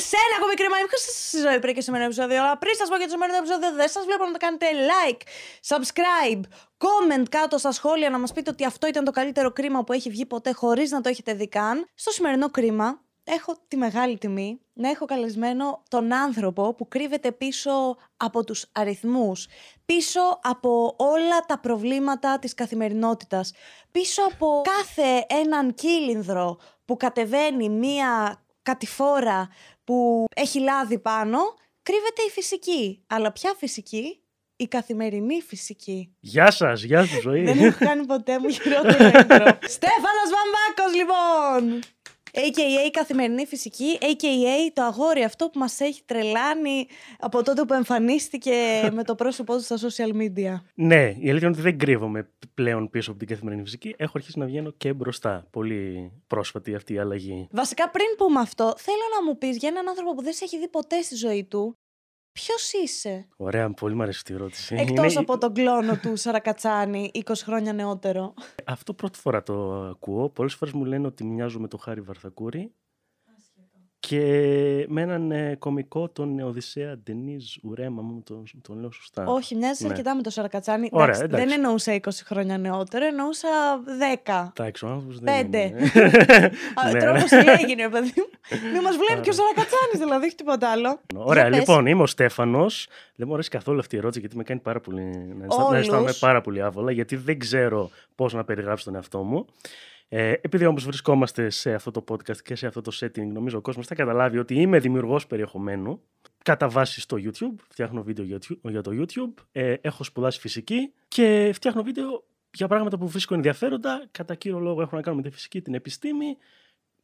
σε σένα, εγώ κρίμα Είμαι Είχα στη ζωή πριν και μένα επεισόδιο. Αλλά πριν σας πω για το σημερινό επεισόδιο, δεν σας βλέπω να το κάνετε like, subscribe, comment κάτω στα σχόλια να μας πείτε ότι αυτό ήταν το καλύτερο κρίμα που έχει βγει ποτέ χωρίς να το έχετε δει καν. Στο σημερινό κρίμα, έχω τη μεγάλη τιμή να έχω καλεσμένο τον άνθρωπο που κρύβεται πίσω από τους αριθμούς, πίσω από όλα τα προβλήματα της καθημερινότητας, πίσω από κάθε έναν κύλινδρο που κατεβαίνει μία κατηφόρα που έχει λάδι πάνω, κρύβεται η φυσική. Αλλά ποια φυσική, η καθημερινή φυσική. Γεια σας, γεια σα, ζωή. Δεν έχω κάνει ποτέ μου χειρότερο Στέφανος Βαμβάκος λοιπόν! AKA καθημερινή φυσική, AKA το αγόρι αυτό που μας έχει τρελάνει από τότε που εμφανίστηκε με το πρόσωπό του στα social media. Ναι, η αλήθεια είναι ότι δεν κρύβομαι πλέον πίσω από την καθημερινή φυσική. Έχω αρχίσει να βγαίνω και μπροστά. Πολύ πρόσφατη αυτή η αλλαγή. Βασικά πριν πούμε αυτό, θέλω να μου πεις για έναν άνθρωπο που δεν σε έχει δει ποτέ στη ζωή του, Ποιος είσαι. Ωραία, πολύ μου αρέσει η Εκτό από τον κλόνο του Σαρακατσάνη, 20 χρόνια νεότερο. Αυτό πρώτη φορά το ακούω. Πολλές φορές μου λένε ότι μοιάζω με τον Χάρη Βαρθακούρη. Και με έναν ε, κωμικό, τον Οδυσσέα Ντενίζ Ουρέμα, μου τον, τον λέω σωστά. Όχι, μοιάζεις ναι. αρκετά με τον Σαρακατσάνη. Ωραία, εντάξει, Δεν εννοούσα 20 χρόνια νεότερο, εννοούσα 10. Εντάξει, ο άνθρωπος δεν. είναι. Ναι. Τρόπος έγινε, παιδί μου. Μην μας βλέπει και ο Σαρακατσάνης, δηλαδή, όχι τίποτα άλλο. Ωραία, λοιπόν, είμαι ο Στέφανος. Δεν μου αρέσει καθόλου αυτή η ερώτηση γιατί με κάνει πάρα πολύ. Να αισθάνομαι πάρα πολύ άβολα, γιατί δεν ξέρω πώς να περιγράψω τον εαυτό μου. Ε, επειδή όμως βρισκόμαστε σε αυτό το podcast και σε αυτό το setting, νομίζω ο κόσμος θα καταλάβει ότι είμαι δημιουργός περιεχομένου. Κατά βάση στο YouTube, φτιάχνω βίντεο για το YouTube, ε, έχω σπουδάσει φυσική και φτιάχνω βίντεο για πράγματα που βρίσκω ενδιαφέροντα. Κατά κύριο λόγο έχω να κάνουν με τη φυσική, την επιστήμη,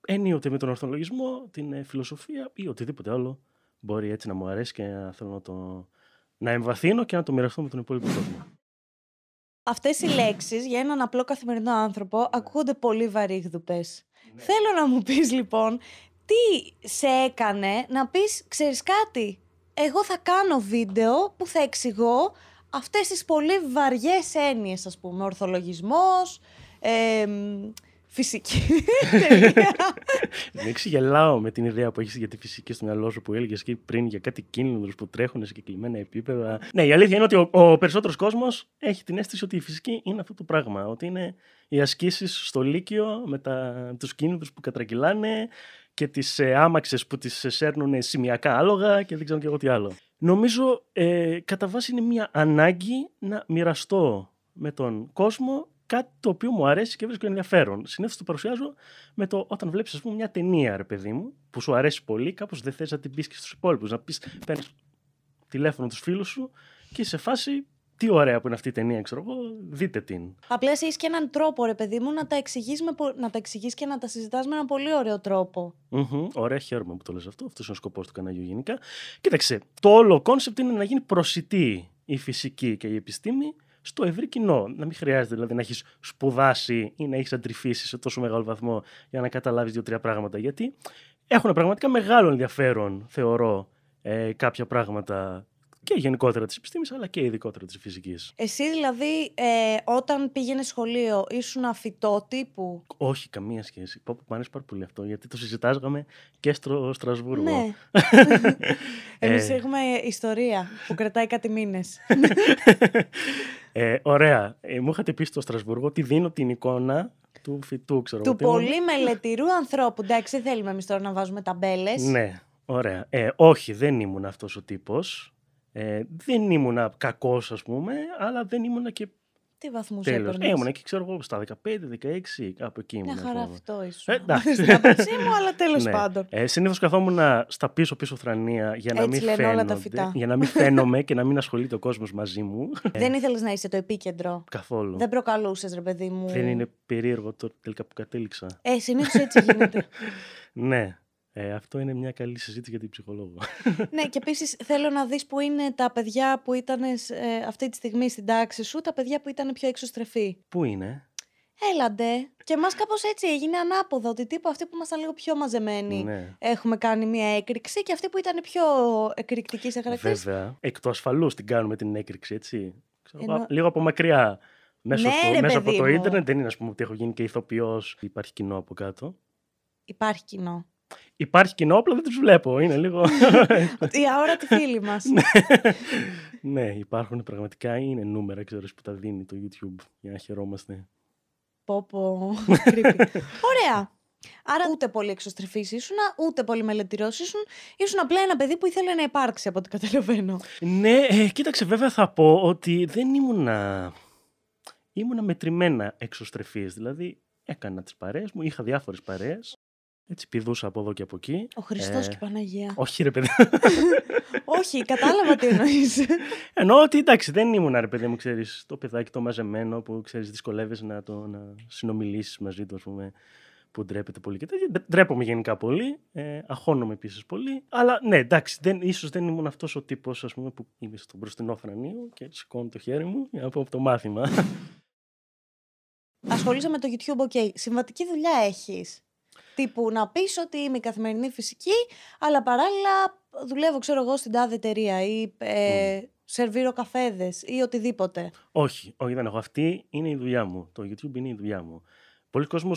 ενίοτε με τον ορθολογισμό, την ε, φιλοσοφία ή οτιδήποτε άλλο μπορεί έτσι να μου αρέσει και να θέλω να το να εμβαθύνω και να το μοιραστώ με τον υπόλοιπο κόσμο. Αυτές οι λέξεις για έναν απλό καθημερινό άνθρωπο ακούγονται πολύ βαρύγδουπες. Ναι. Θέλω να μου πεις λοιπόν, τι σε έκανε να πεις, ξέρεις κάτι. Εγώ θα κάνω βίντεο που θα εξηγώ αυτές τις πολύ βαριές έννοιες, ας πούμε, ορθολογισμός, ε, φυσική τελεία. Ναι, Μην ξεγελάω με την ιδέα που έχεις για τη φυσική στο μυαλό σου που έλεγες και πριν για κάτι κίνδυνος που τρέχουν σε συγκεκριμένα επίπεδα. Ναι, η αλήθεια είναι ότι ο, ο περισσότερος κόσμος έχει την αίσθηση ότι η φυσική είναι αυτό το πράγμα. Ότι είναι οι ασκήσεις στο Λύκειο με τους κίνδυνους που κατρακυλάνε και τις ε, άμαξες που τις ε, σέρνουν σημειακά άλογα και δεν ξέρω και εγώ τι άλλο. Νομίζω ε, κατά βάση είναι μια ανάγκη να μοιραστώ με τον κόσμο κάτι το οποίο μου αρέσει και βρίσκω ενδιαφέρον. Συνήθως το παρουσιάζω με το όταν βλέπεις, ας πούμε, μια ταινία, ρε παιδί μου, που σου αρέσει πολύ, κάπως δεν θες να την πεις και στους υπόλοιπους. Να πεις, παίρνεις τηλέφωνο τους φίλους σου και σε φάση τι ωραία που είναι αυτή η ταινία, ξέρω εγώ, δείτε την. Απλά εσύ και έναν τρόπο, ρε παιδί μου, να τα εξηγείς να και να τα συζητάς με έναν πολύ ωραίο τρόπο. Mm-hmm, ωραία, χαίρομαι που το λες αυτό. Αυτός είναι ο σκοπός του καναλιού γενικά. Κοίταξε, το όλο κόνσεπτ είναι να γίνει προσιτή η φυσική και η επιστήμη στο ευρύ κοινό. Να μην χρειάζεται δηλαδή να έχεις σπουδάσει ή να έχεις αντρυφήσει σε τόσο μεγάλο βαθμό για να καταλάβεις δύο-τρία πράγματα. Γιατί έχουν πραγματικά μεγάλο ενδιαφέρον, θεωρώ, ε, κάποια πράγματα και γενικότερα της επιστήμης, αλλά και ειδικότερα της φυσικής. Εσύ δηλαδή, ε, όταν πήγαινες σχολείο, ήσουν αφιτό τύπου. Όχι, καμία σχέση. Πω, πω, αρέσει πάρα πολύ αυτό, γιατί το συζητάγαμε και στο Στρασβούργο. Ναι. Εμείς ε. έχουμε ιστορία που κρατάει κάτι μήνες. ε, ωραία. Ε, μου είχατε πει στο Στρασβούργο ότι δίνω την εικόνα του φυτού, ξέρω Του πολύ μελετηρού ανθρώπου. Εντάξει, θέλουμε εμείς τώρα να βάζουμε ταμπέλες. Ναι, ωραία. Ε, όχι, δεν ήμουν αυτός ο τύπος. Ε, δεν ήμουνα κακός, ας πούμε, αλλά δεν ήμουν και. Τι βαθμούς έπαιρνε. ήμουν και ξέρω εγώ στα 15, 16, κάπου εκεί ήμουν. Μια χαρά αυτό, ίσω. Ε, εντάξει. Στην μου, αλλά τέλος ναι. πάντων. Ε, Συνήθως καθόμουν στα πίσω-πίσω θρανία για να, μην φαίνονται, για να μην φαίνομαι και να μην ασχολείται ο κόσμος μαζί μου. Δεν ήθελες να είσαι το επίκεντρο. Καθόλου. Δεν προκαλούσες, ρε παιδί μου. Δεν είναι περίεργο το τελικά που κατέληξα. Ε, συνήθως έτσι γίνεται. ναι. Ε, αυτό είναι μια καλή συζήτηση για την ψυχολόγο. ναι, και επίσης θέλω να δεις που είναι τα παιδιά που ήταν ε, αυτή τη στιγμή στην τάξη σου, τα παιδιά που ήταν πιο εξωστρεφή. Πού είναι? Έλαντε. Και εμάς κάπως έτσι έγινε ανάποδα. Ότι τύπου αυτοί που ήμασταν λίγο πιο μαζεμένοι ναι. έχουμε κάνει μια έκρηξη και μα καπω ετσι εγινε αναποδα οτι τυπου αυτοι που ήταν πιο μαζεμενοι εχουμε κανει μια εκρηξη και αυτοι που ηταν πιο εκρηκτικοι σε χαρακτήρα. Βέβαια. Εκ του ασφαλούς την κάνουμε την έκρηξη, έτσι. Λίγο από μακριά. Μέσω, ναι, μέσα από το ίντερνετ δεν είναι, ας πούμε, ότι έχω γίνει και ηθοποιός. Υπάρχει κοινό από κάτω. Υπάρχει κοινό υπάρχει κοινό, απλά δεν τους βλέπω. Είναι λίγο. Η αόρατη φίλη μας. Ναι. ναι, υπάρχουν πραγματικά. Είναι νούμερα, ξέρω, που τα δίνει το YouTube για να χαιρόμαστε. Πόπο. Ωραία. Άρα ούτε πολύ εξωστρεφής ήσουν, ούτε πολύ μελετηρός ήσουν. Ήσουν απλά ένα παιδί που ήθελε να υπάρξει, από ό,τι καταλαβαίνω. Ναι, ε, κοίταξε, βέβαια θα πω ότι δεν ήμουνα. Ήμουνα μετρημένα εξωστρεφής. Δηλαδή, έκανα τις παρέες μου, είχα διάφορες παρέες. Έτσι πηδούσα από εδώ και από εκεί. Ο Χριστός ε, και η Παναγία. Όχι, ρε παιδί. όχι, κατάλαβα τι εννοείς. Εννοώ ότι εντάξει, δεν ήμουν ρε παιδί μου, ξέρεις, το παιδάκι το μαζεμένο που ξέρεις, δυσκολεύεσαι να, το, συνομιλήσεις μαζί του, ας πούμε, που ντρέπεται πολύ και τέτοια. Ντρέπομαι γενικά πολύ. Ε, αχώνομαι επίσης πολύ. Αλλά ναι, εντάξει, δεν, ίσως δεν ήμουν αυτός ο τύπος, ας πούμε, που είμαι στον μπροστινό φρανίο και σηκώνω το χέρι μου για να από το μάθημα. Ασχολείσαι με το YouTube, OK. Συμβατική δουλειά έχεις. Τύπου να πεις ότι είμαι καθημερινή φυσική, αλλά παράλληλα δουλεύω, ξέρω εγώ, στην τάδε εταιρεία ή ε, mm. σερβίρω καφέδες ή οτιδήποτε. Όχι, όχι, δεν έχω. Αυτή είναι η δουλειά μου. Το YouTube είναι η δουλειά μου. Πολλοί κόσμοι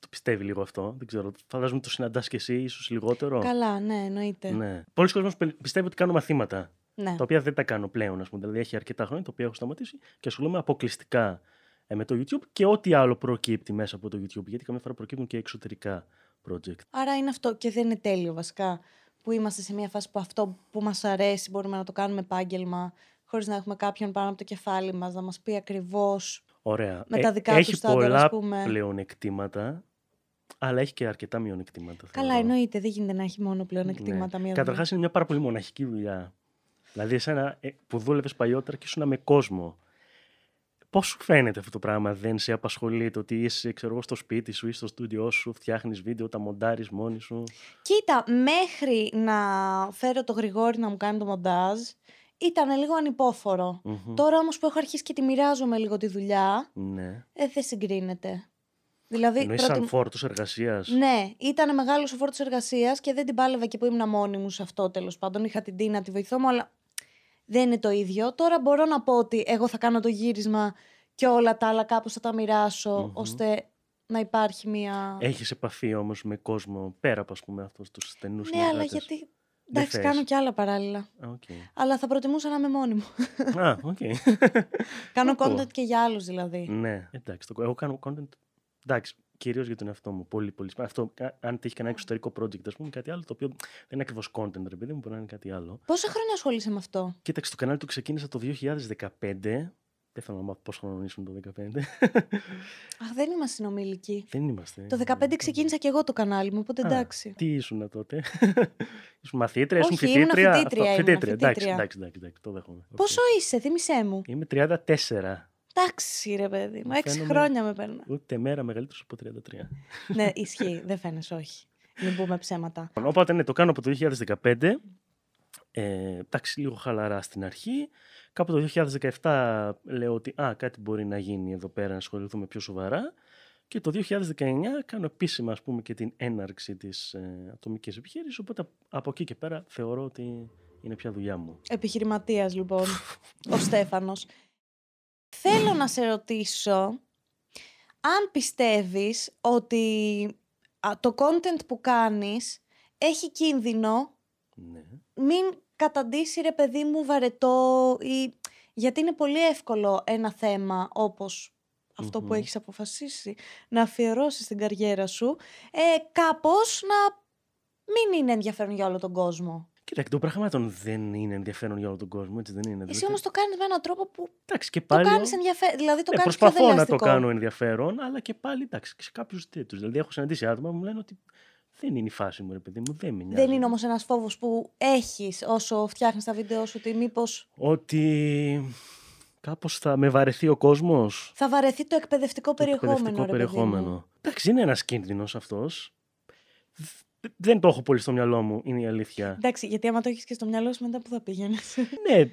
το πιστεύει λίγο αυτό. Δεν ξέρω. Φαντάζομαι το συναντάς και εσύ, ίσως λιγότερο. Καλά, ναι, εννοείται. Ναι. Πολλοί κόσμοι πιστεύουν ότι κάνω μαθήματα. Ναι. Τα οποία δεν τα κάνω πλέον, ας πούμε. Δηλαδή, έχει αρκετά χρόνια τα οποία έχω σταματήσει και ασχολούμαι αποκλειστικά ε, με το YouTube και ό,τι άλλο προκύπτει μέσα από το YouTube. Γιατί καμιά φορά προκύπτουν και εξωτερικά project. Άρα είναι αυτό και δεν είναι τέλειο βασικά που είμαστε σε μια φάση που αυτό που μας αρέσει μπορούμε να το κάνουμε επάγγελμα χωρίς να έχουμε κάποιον πάνω από το κεφάλι μας να μας πει ακριβώς Ωραία. με τα ε, δικά τους πολλά πούμε. πλεονεκτήματα αλλά έχει και αρκετά μειονεκτήματα. Καλά, εννοείται. Δεν γίνεται να έχει μόνο πλεονεκτήματα. Ναι. Καταρχά, είναι μια πάρα πολύ μοναχική δουλειά. Δηλαδή, εσένα ε, που δούλευες παλιότερα και ήσουν με κόσμο. Πώς σου φαίνεται αυτό το πράγμα, δεν σε απασχολεί το ότι είσαι ξέρω εγώ, στο σπίτι σου ή στο στούντιό σου, φτιάχνεις βίντεο, τα μοντάρεις μόνη σου. Κοίτα, μέχρι να φέρω το γρηγόρι να μου κάνει το μοντάζ, ήταν λίγο Τώρα όμως που έχω αρχίσει και τη μοιράζομαι λίγο τη δουλειά, ναι. ε, δεν συγκρίνεται. Δηλαδή, Εννοείς σαν φόρτος εργασίας. Ναι, ήταν μεγάλος ο φόρτος εργασίας και δεν την πάλευα και που ήμουν μόνη μου σε αυτό τέλος πάντων. Είχα την Τίνα τη βοηθό αλλά δεν είναι το ίδιο. Τώρα μπορώ να πω ότι εγώ θα κάνω το γύρισμα και όλα τα άλλα κάπως θα τα μοιρασω ώστε να υπάρχει μια... Έχεις επαφή όμως με κόσμο πέρα από ας πούμε αυτούς τους στενούς Ναι, αλλά γιατί... Εντάξει, κάνω και άλλα παράλληλα. Okay. Αλλά θα προτιμούσα να είμαι μόνη μου. Α, οκ. Κάνω content και για άλλους δηλαδή. Ναι, εντάξει. Εγώ κάνω content Εντάξει, κυρίως για τον εαυτό μου. Πολύ, πολύ Αυτό, αν τύχει κανένα εξωτερικό project, ας πούμε, κάτι άλλο, το οποίο δεν είναι ακριβώς content, ρε παιδί μου, μπορεί να είναι κάτι άλλο. Πόσα χρόνια ασχολείσαι με αυτό. Κοίταξε, το κανάλι του ξεκίνησα το 2015. Δεν θέλω να μάθω πόσο χρόνο ήσουν το 2015. Αχ, δεν είμαστε συνομιλικοί. Δεν είμαστε. Το 2015 ξεκίνησα και εγώ το κανάλι μου, οπότε εντάξει. Α, τι ήσουν τότε. ήσουν μαθήτρια, ήσουν φοιτήτρια. Φοιτήτρια, εντάξει, εντάξει, εντάξει, το δέχομαι. Πόσο είσαι, θύμισέ μου. Είμαι 34. Εντάξει, ρε παιδί μου. Έξι χρόνια με παίρνω. Ούτε μέρα μεγαλύτερος από 33. ναι, ισχύει. Δεν φαίνεσαι, όχι. Μην πούμε ψέματα. Οπότε ναι, το κάνω από το 2015. Ε, εντάξει, λίγο χαλαρά στην αρχή. Κάπου το 2017 λέω ότι α, κάτι μπορεί να γίνει εδώ πέρα, να ασχοληθούμε πιο σοβαρά. Και το 2019 κάνω επίσημα ας πούμε, και την έναρξη της ε, ατομικής επιχείρησης, οπότε από εκεί και πέρα θεωρώ ότι είναι πια δουλειά μου. Επιχειρηματίας λοιπόν, ο Στέφανος. Θέλω να σε ρωτήσω αν πιστεύεις ότι το content που κάνεις έχει κίνδυνο ναι. μην καταντήσει ρε παιδί μου βαρετό ή... γιατί είναι πολύ εύκολο ένα θέμα όπως που έχεις αποφασίσει να αφιερώσεις την καριέρα σου ε, κάπως να μην είναι ενδιαφέρον για όλο τον κόσμο. Κοιτάξτε, το πραγμάτων δεν είναι ενδιαφέρον για όλο τον κόσμο, έτσι δεν είναι. Εσύ δηλαδή... όμως το κάνεις με έναν τρόπο που. Εντάξει, και πάλι. Το κάνει ενδιαφέρον. Δηλαδή το ε, κάνεις προσπαθώ να το κάνω ενδιαφέρον, αλλά και πάλι εντάξει, σε κάποιους τέτοιους. Δηλαδή έχω συναντήσει άτομα που μου λένε ότι δεν είναι η φάση μου, ρε παιδί μου, δεν με Δεν είναι όμως ένας φόβος που έχεις όσο φτιάχνεις τα βίντεο σου, ότι μήπως. Ότι κάπως θα με βαρεθεί ο κόσμος. Θα βαρεθεί το εκπαιδευτικό το Εκπαιδευτικό περιεχόμενο. Εντάξει, είναι ένας κίνδυνος αυτός δεν το έχω πολύ στο μυαλό μου, είναι η αλήθεια. Εντάξει, γιατί άμα το έχεις και στο μυαλό σου, μετά που θα πήγαινες. ναι,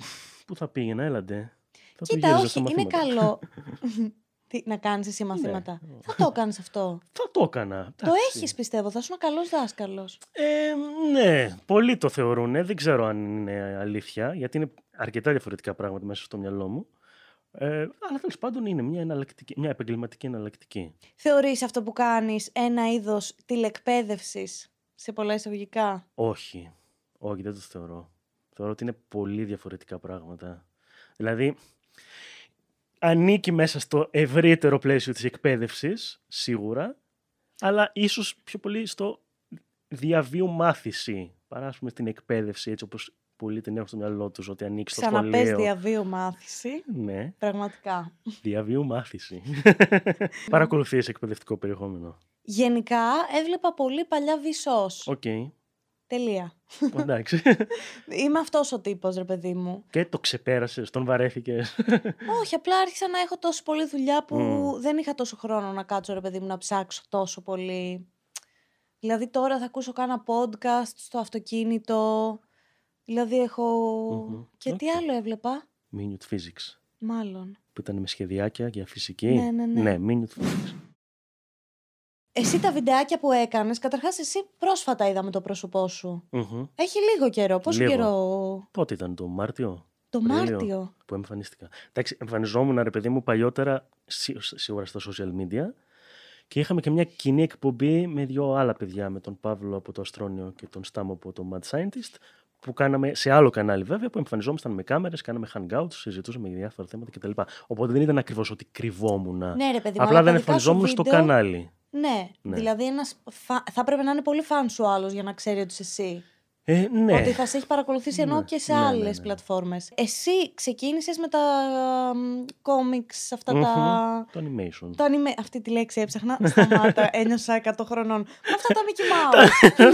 πού θα πήγαινα, έλαντε. Κοίτα, όχι, είναι καλό. να κάνεις εσύ μαθήματα. Ναι. Θα το έκανε αυτό. Θα το έκανα. Το έχεις, πιστεύω. Θα ήσουν καλός δάσκαλος. Ε, ναι, πολλοί το θεωρούν. Δεν ξέρω αν είναι αλήθεια, γιατί είναι αρκετά διαφορετικά πράγματα μέσα στο μυαλό μου. Ε, αλλά τέλος πάντων είναι μια, εναλλακτική, μια επαγγελματική εναλλακτική. Θεωρείς αυτό που κάνεις ένα είδος τηλεκπαίδευσης σε πολλά εισαγωγικά. Όχι. Όχι, δεν το θεωρώ. Θεωρώ ότι είναι πολύ διαφορετικά πράγματα. Δηλαδή, ανήκει μέσα στο ευρύτερο πλαίσιο της εκπαίδευσης, σίγουρα, αλλά ίσως πιο πολύ στο διαβίου μάθηση, παρά ας πούμε, στην εκπαίδευση, έτσι όπως πολλοί την έχουν στο μυαλό τους, ότι ανοίξει το σχολείο. Ξαναπες διαβίου μάθηση, ναι. πραγματικά. Διαβίου μάθηση. Παρακολουθείς εκπαιδευτικό περιεχόμενο. Γενικά έβλεπα πολύ παλιά βυσό. Οκ. Τελεία. Εντάξει. Είμαι αυτός ο τύπος, ρε παιδί μου. Και το ξεπέρασες, τον βαρέθηκες. Όχι, απλά άρχισα να έχω τόσο πολλή δουλειά που δεν είχα τόσο χρόνο να κάτσω, ρε παιδί μου, να ψάξω τόσο πολύ. Δηλαδή τώρα θα ακούσω κάνα podcast στο αυτοκίνητο. Δηλαδή Και τι άλλο έβλεπα. Minute Physics. Μάλλον. Που ήταν με σχεδιάκια για φυσική. Ναι, ναι, ναι. Ναι, Minute Physics. Εσύ τα βιντεάκια που έκανες, καταρχάς εσύ πρόσφατα είδαμε το πρόσωπό σου. mm Έχει λίγο καιρό. Πόσο λίγο. καιρό. Πότε ήταν, το Μάρτιο. Το Μάρτιο. που εμφανίστηκα. Εντάξει, εμφανιζόμουν, ρε παιδί μου, παλιότερα σίγουρα στα social media. Και είχαμε και μια κοινή εκπομπή με δύο άλλα παιδιά, με τον Παύλο από το Αστρόνιο και τον Στάμο από το Mad Scientist, που κάναμε σε άλλο κανάλι βέβαια, που εμφανιζόμασταν με κάμερες, κάναμε hangouts, συζητούσαμε για διάφορα θέματα κτλ. Οπότε δεν ήταν ακριβώς ότι κρυβόμουν. Ναι, ρε παιδί, Απλά δεν εμφανιζόμουν στο κανάλι. Ναι. ναι. Δηλαδή, ένας θα, θα πρέπει να είναι πολύ φαν σου άλλος για να ξέρει ότι εσύ. Ε, ναι. Ότι θα σε έχει παρακολουθήσει ενώ ναι. και σε άλλε ναι, ναι, ναι. πλατφόρμες. Εσύ ξεκίνησες με τα κόμιξ, αυτά τα. Το animation. Το Αυτή τη λέξη έψαχνα. Σταμάτα, ένιωσα 100 χρονών. Με αυτά τα Mickey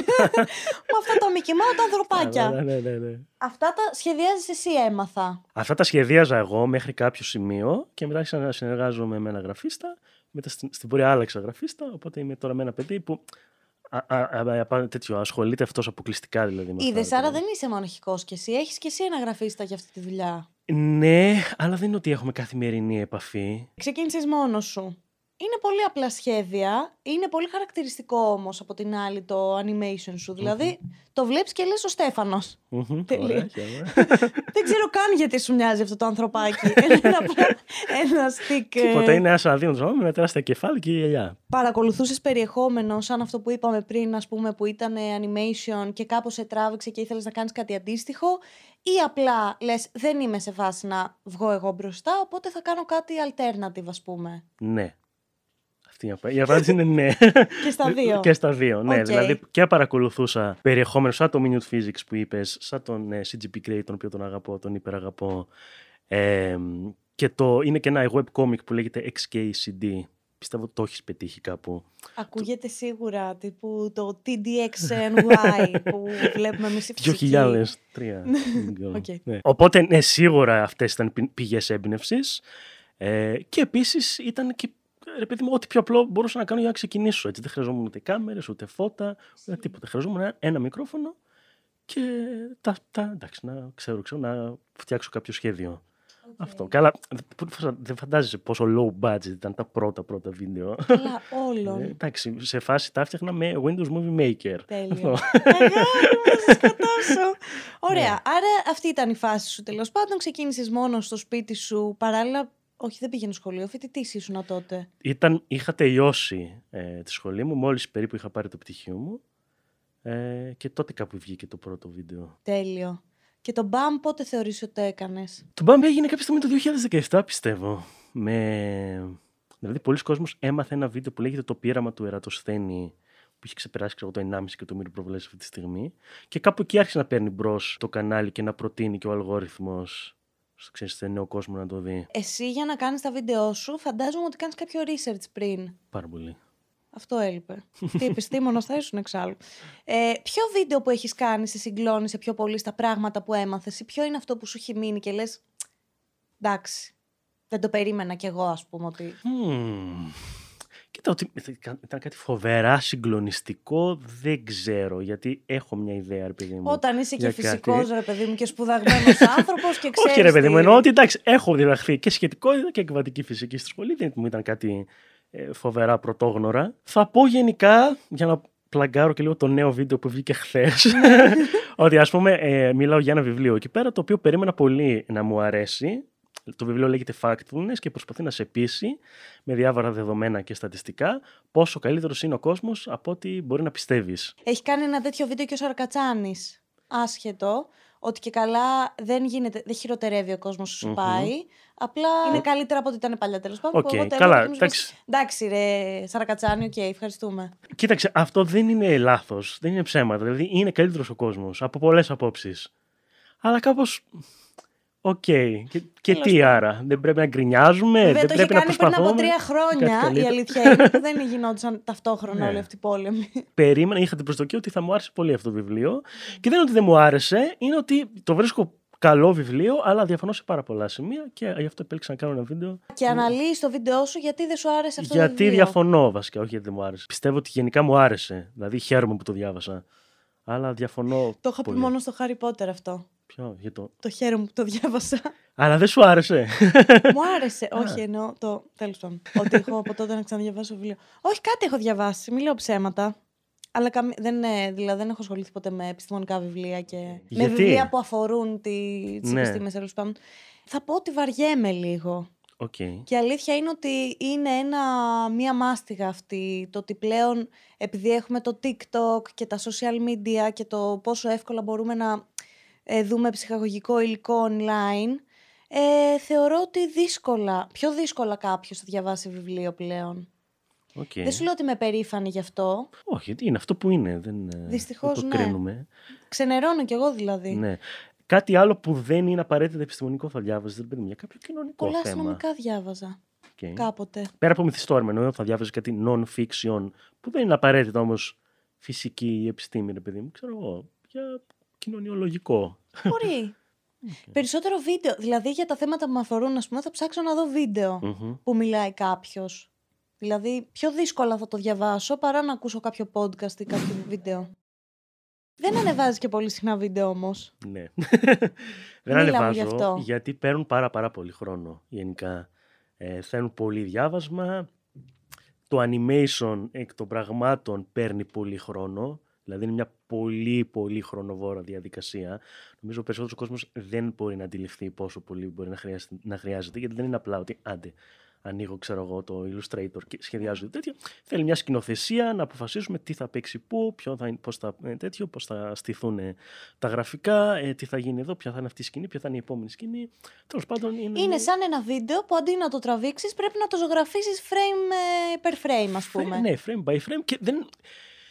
με αυτά τα Mickey Mouse, τα ανθρωπάκια. ναι, ναι, ναι. Αυτά τα σχεδιάζεις εσύ, έμαθα. Αυτά τα σχεδίαζα εγώ μέχρι κάποιο σημείο και μετά να συνεργάζομαι με ένα γραφίστα μετά στην, στην πορεία άλλαξα γραφίστα, οπότε είμαι τώρα με ένα παιδί που Α, α, τέτοιο, ασχολείται αυτός αποκλειστικά δηλαδή. Είδε, άρα δηλαδή. δεν είσαι μοναχικός κι εσύ. Έχεις κι εσύ ένα γραφίστα για αυτή τη δουλειά. Ναι, αλλά δεν είναι ότι έχουμε καθημερινή επαφή. Ξεκίνησες μόνος σου. Είναι πολύ απλά σχέδια. Είναι πολύ χαρακτηριστικό όμως από την άλλη το animation σου. δηλαδη το βλέπεις και λες ο Στέφανος. Mm-hmm. Δεν ξέρω καν γιατί σου μοιάζει αυτό το ανθρωπάκι. ένα, ένα στικ. Ε, Τίποτα, είναι ένα αδύνατο με τεράστια κεφάλι και γυαλιά. Παρακολουθούσες περιεχόμενο σαν αυτό που είπαμε πριν, ας πούμε, που ήταν ε, animation και κάπως σε τράβηξε και ήθελες να κάνεις κάτι αντίστοιχο. Ή απλά λες, δεν είμαι σε βάση να βγω εγώ μπροστά, οπότε θα κάνω κάτι alternative, ας πούμε. Ναι αυτή η απάντηση. Η απάντηση είναι ναι. και στα δύο. και στα δύο, ναι. Δηλαδή και παρακολουθούσα περιεχόμενο σαν το Minute Physics που είπες, σαν τον ε, CGP Grey, τον οποίο τον αγαπώ, τον υπεραγαπώ. Ε, και το, είναι και ένα webcomic που λέγεται XKCD, πιστεύω ότι το έχεις πετύχει κάπου. Ακούγεται σίγουρα τύπου το TDXNY που βλέπουμε εμείς οι φυσικοί. 2003. Ναι. okay. Ναι. Οπότε ναι, σίγουρα αυτές ήταν πηγές έμπνευσης. Ε, και επίσης ήταν και ρε παιδί μου, ό,τι πιο απλό μπορούσα να κάνω για να ξεκινήσω. Έτσι. Δεν χρειαζόμουν ούτε κάμερες, ούτε φώτα, ούτε τίποτα. Χρειαζόμουν ένα, μικρόφωνο και τα, τα, εντάξει, να ξέρω, ξέρω να φτιάξω κάποιο σχέδιο. Okay. Αυτό. Καλά, δεν φαντάζεσαι πόσο low budget ήταν τα πρώτα πρώτα βίντεο. Καλά, όλο. Ε, εντάξει, σε φάση τα έφτιαχνα με Windows Movie Maker. Τέλειο. Αγάπη μου, θα Ωραία, ναι. άρα αυτή ήταν η φάση σου τέλος πάντων. Ξεκίνησες μόνος στο σπίτι σου, παράλληλα όχι, δεν πήγαινε σχολείο. Φοιτητής ήσουν τότε. Ήταν, είχα τελειώσει ε, τη σχολή μου, μόλις περίπου είχα πάρει το πτυχίο μου. Ε, και τότε κάπου βγήκε το πρώτο βίντεο. Τέλειο. Και τον μπαμ πότε θεωρείς ότι το έκανες? Το μπαμ έγινε κάποια στιγμή το 2017 πιστεύω. Με... Δηλαδή πολλοί κόσμοι έμαθε ένα βίντεο που λέγεται το πείραμα του Ερατοσθένη που είχε ξεπεράσει ξέρω, το 1,5 και το μύριο προβλέψει αυτή τη στιγμή. Και κάπου εκεί άρχισε να παίρνει μπρος το κανάλι και να προτείνει και ο αλγόριθμος ξέρεις, σε νέο κόσμο να το δει. Εσύ για να κάνεις τα βίντεο σου φαντάζομαι ότι κάνεις κάποιο research πριν. Πάρα πολύ. Αυτό έλειπε. Τι επιστήμονας θα ήσουν εξάλλου. Ε, ποιο βίντεο που έχεις κάνει σε συγκλώνησε πιο πολύ στα πράγματα που έμαθες ή ποιο είναι αυτό που σου έχει μείνει και λες, εντάξει, δεν το περίμενα κι εγώ ας πούμε ότι... Κοίτα, ότι ήταν κάτι φοβερά συγκλονιστικό, δεν ξέρω, γιατί έχω μια ιδέα, ρε παιδί μου. Όταν είσαι και φυσικό, κάτι... ρε παιδί μου, και σπουδαγμένος άνθρωπος και ξέρει. Όχι, ρε παιδί μου, εννοώ ότι εντάξει, έχω διδαχθεί και σχετικό και εκβατική φυσική στη σχολή, δεν μου ήταν κάτι ε, φοβερά πρωτόγνωρα. Θα πω γενικά, για να πλαγκάρω και λίγο το νέο βίντεο που βγήκε χθες. Ναι. ότι ας πούμε, ε, μιλάω για ένα βιβλίο εκεί πέρα το οποίο περίμενα πολύ να μου αρέσει το βιβλίο λέγεται Factfulness και προσπαθεί να σε πείσει με διάφορα δεδομένα και στατιστικά πόσο καλύτερος είναι ο κόσμος από ό,τι μπορεί να πιστεύεις. Έχει κάνει ένα τέτοιο βίντεο και ο Σαρκατσάνης. Άσχετο. Ότι και καλά δεν, γίνεται, δεν χειροτερεύει ο κόσμος που σου πάει. Απλά ε. είναι καλύτερα από ό,τι ήταν παλιά τέλος πάντων. Okay, οπότε, καλά, εντάξει. Εντάξει, ρε Σαρακατσάνη, οκ, okay, ευχαριστούμε. Κοίταξε, αυτό δεν είναι λάθος. Δεν είναι ψέματα. Δηλαδή είναι καλύτερος ο κόσμος από πολλές απόψεις. Αλλά κάπως Οκ. Okay. Και, τι άρα, δεν πρέπει να γκρινιάζουμε, δεν πρέπει να προσπαθούμε. Πριν από τρία χρόνια η αλήθεια είναι που δεν γινόντουσαν ταυτόχρονα ναι. όλοι αυτοί οι πόλεμοι. Περίμενα, είχα την προσδοκία ότι θα μου άρεσε πολύ αυτό το βιβλίο. Και δεν είναι ότι δεν μου άρεσε, είναι ότι το βρίσκω καλό βιβλίο, αλλά διαφωνώ σε πάρα πολλά σημεία και γι' αυτό επέλεξα να κάνω ένα βίντεο. Και αναλύεις το βίντεο σου γιατί δεν σου άρεσε αυτό το βιβλίο. Γιατί διαφωνώ βασικά, όχι γιατί δεν μου άρεσε. Πιστεύω ότι γενικά μου άρεσε. Δηλαδή χαίρομαι που το διάβασα. Αλλά διαφωνώ. Το είχα πει μόνο στο Χάρι Πότερ αυτό. Ποιο, για το... Το χαίρομαι που το διάβασα. Αλλά δεν σου άρεσε. Μου άρεσε. Όχι, εννοώ το. Τέλος πάντων. Ότι έχω από τότε να ξαναδιαβάσω βιβλίο. Όχι, κάτι έχω διαβάσει. Μιλάω ψέματα. Αλλά δεν, ε, δηλαδή, δεν έχω ασχοληθεί ποτέ με επιστημονικά βιβλία και. Με βιβλία που αφορούν τις ναι. επιστήμες, τέλος πάντων. Θα πω ότι βαριέμαι λίγο. Okay. Και η αλήθεια είναι ότι είναι ένα, μία μάστιγα αυτή. Το ότι πλέον επειδή έχουμε το TikTok και τα social media και το πόσο εύκολα μπορούμε να ε, δούμε ψυχαγωγικό υλικό online, ε, θεωρώ ότι δύσκολα, πιο δύσκολα κάποιος θα διαβάσει βιβλίο πλέον. Okay. Δεν σου λέω ότι είμαι περήφανη γι' αυτό. Όχι, είναι αυτό που είναι. Δεν, ε, Δυστυχώς, δεν το ναι. κρίνουμε. Ξενερώνω κι εγώ δηλαδή. Ναι. Κάτι άλλο που δεν είναι απαραίτητα επιστημονικό θα διάβαζες, δεν παιδί, για κάποιο κοινωνικό Πολλά θέμα. Πολλά αστυνομικά διάβαζα. Okay. Κάποτε. Πέρα από μυθιστόρμα, ενώ θα διάβαζες κάτι non-fiction, που δεν είναι απαραίτητα όμως φυσική ή επιστήμη, παιδί μου, ξέρω εγώ, για κοινωνιολογικό. Μπορεί. Περισσότερο βίντεο. Δηλαδή για τα θέματα που με αφορούν, ας πούμε, θα ψάξω να δω βιντεο που μιλάει κάποιος. Δηλαδή, πιο δύσκολα θα το διαβάσω παρά να ακούσω κάποιο podcast ή κάποιο βίντεο. Δεν ανεβάζει και πολύ συχνά βίντεο όμως. Ναι. Δεν ανεβάζω γι γιατί παίρνουν πάρα, πάρα πολύ χρόνο γενικά. Ε, θέλουν πολύ διάβασμα. Το animation εκ των πραγμάτων παίρνει πολύ χρόνο. Δηλαδή είναι μια πολύ πολύ χρονοβόρα διαδικασία. Νομίζω ο περισσότερος κόσμος δεν μπορεί να αντιληφθεί πόσο πολύ μπορεί να χρειάζεται, να χρειάζεται γιατί δεν είναι απλά ότι άντε. Ανοίγω, ξέρω εγώ, το Illustrator και σχεδιάζω ναι. τέτοιο. Θέλει μια σκηνοθεσία να αποφασίσουμε τι θα παίξει πού, ποιο θα, είναι ε, τέτοιο, πώς θα στηθούν ε, τα γραφικά, ε, τι θα γίνει εδώ, ποια θα είναι αυτή η σκηνή, ποια θα είναι η επόμενη σκηνή. Τέλος πάντων είναι. Είναι σαν ένα βίντεο που αντί να το τραβήξεις, πρέπει να το ζωγραφίσεις frame per frame, α πούμε. Ναι, frame by frame και δεν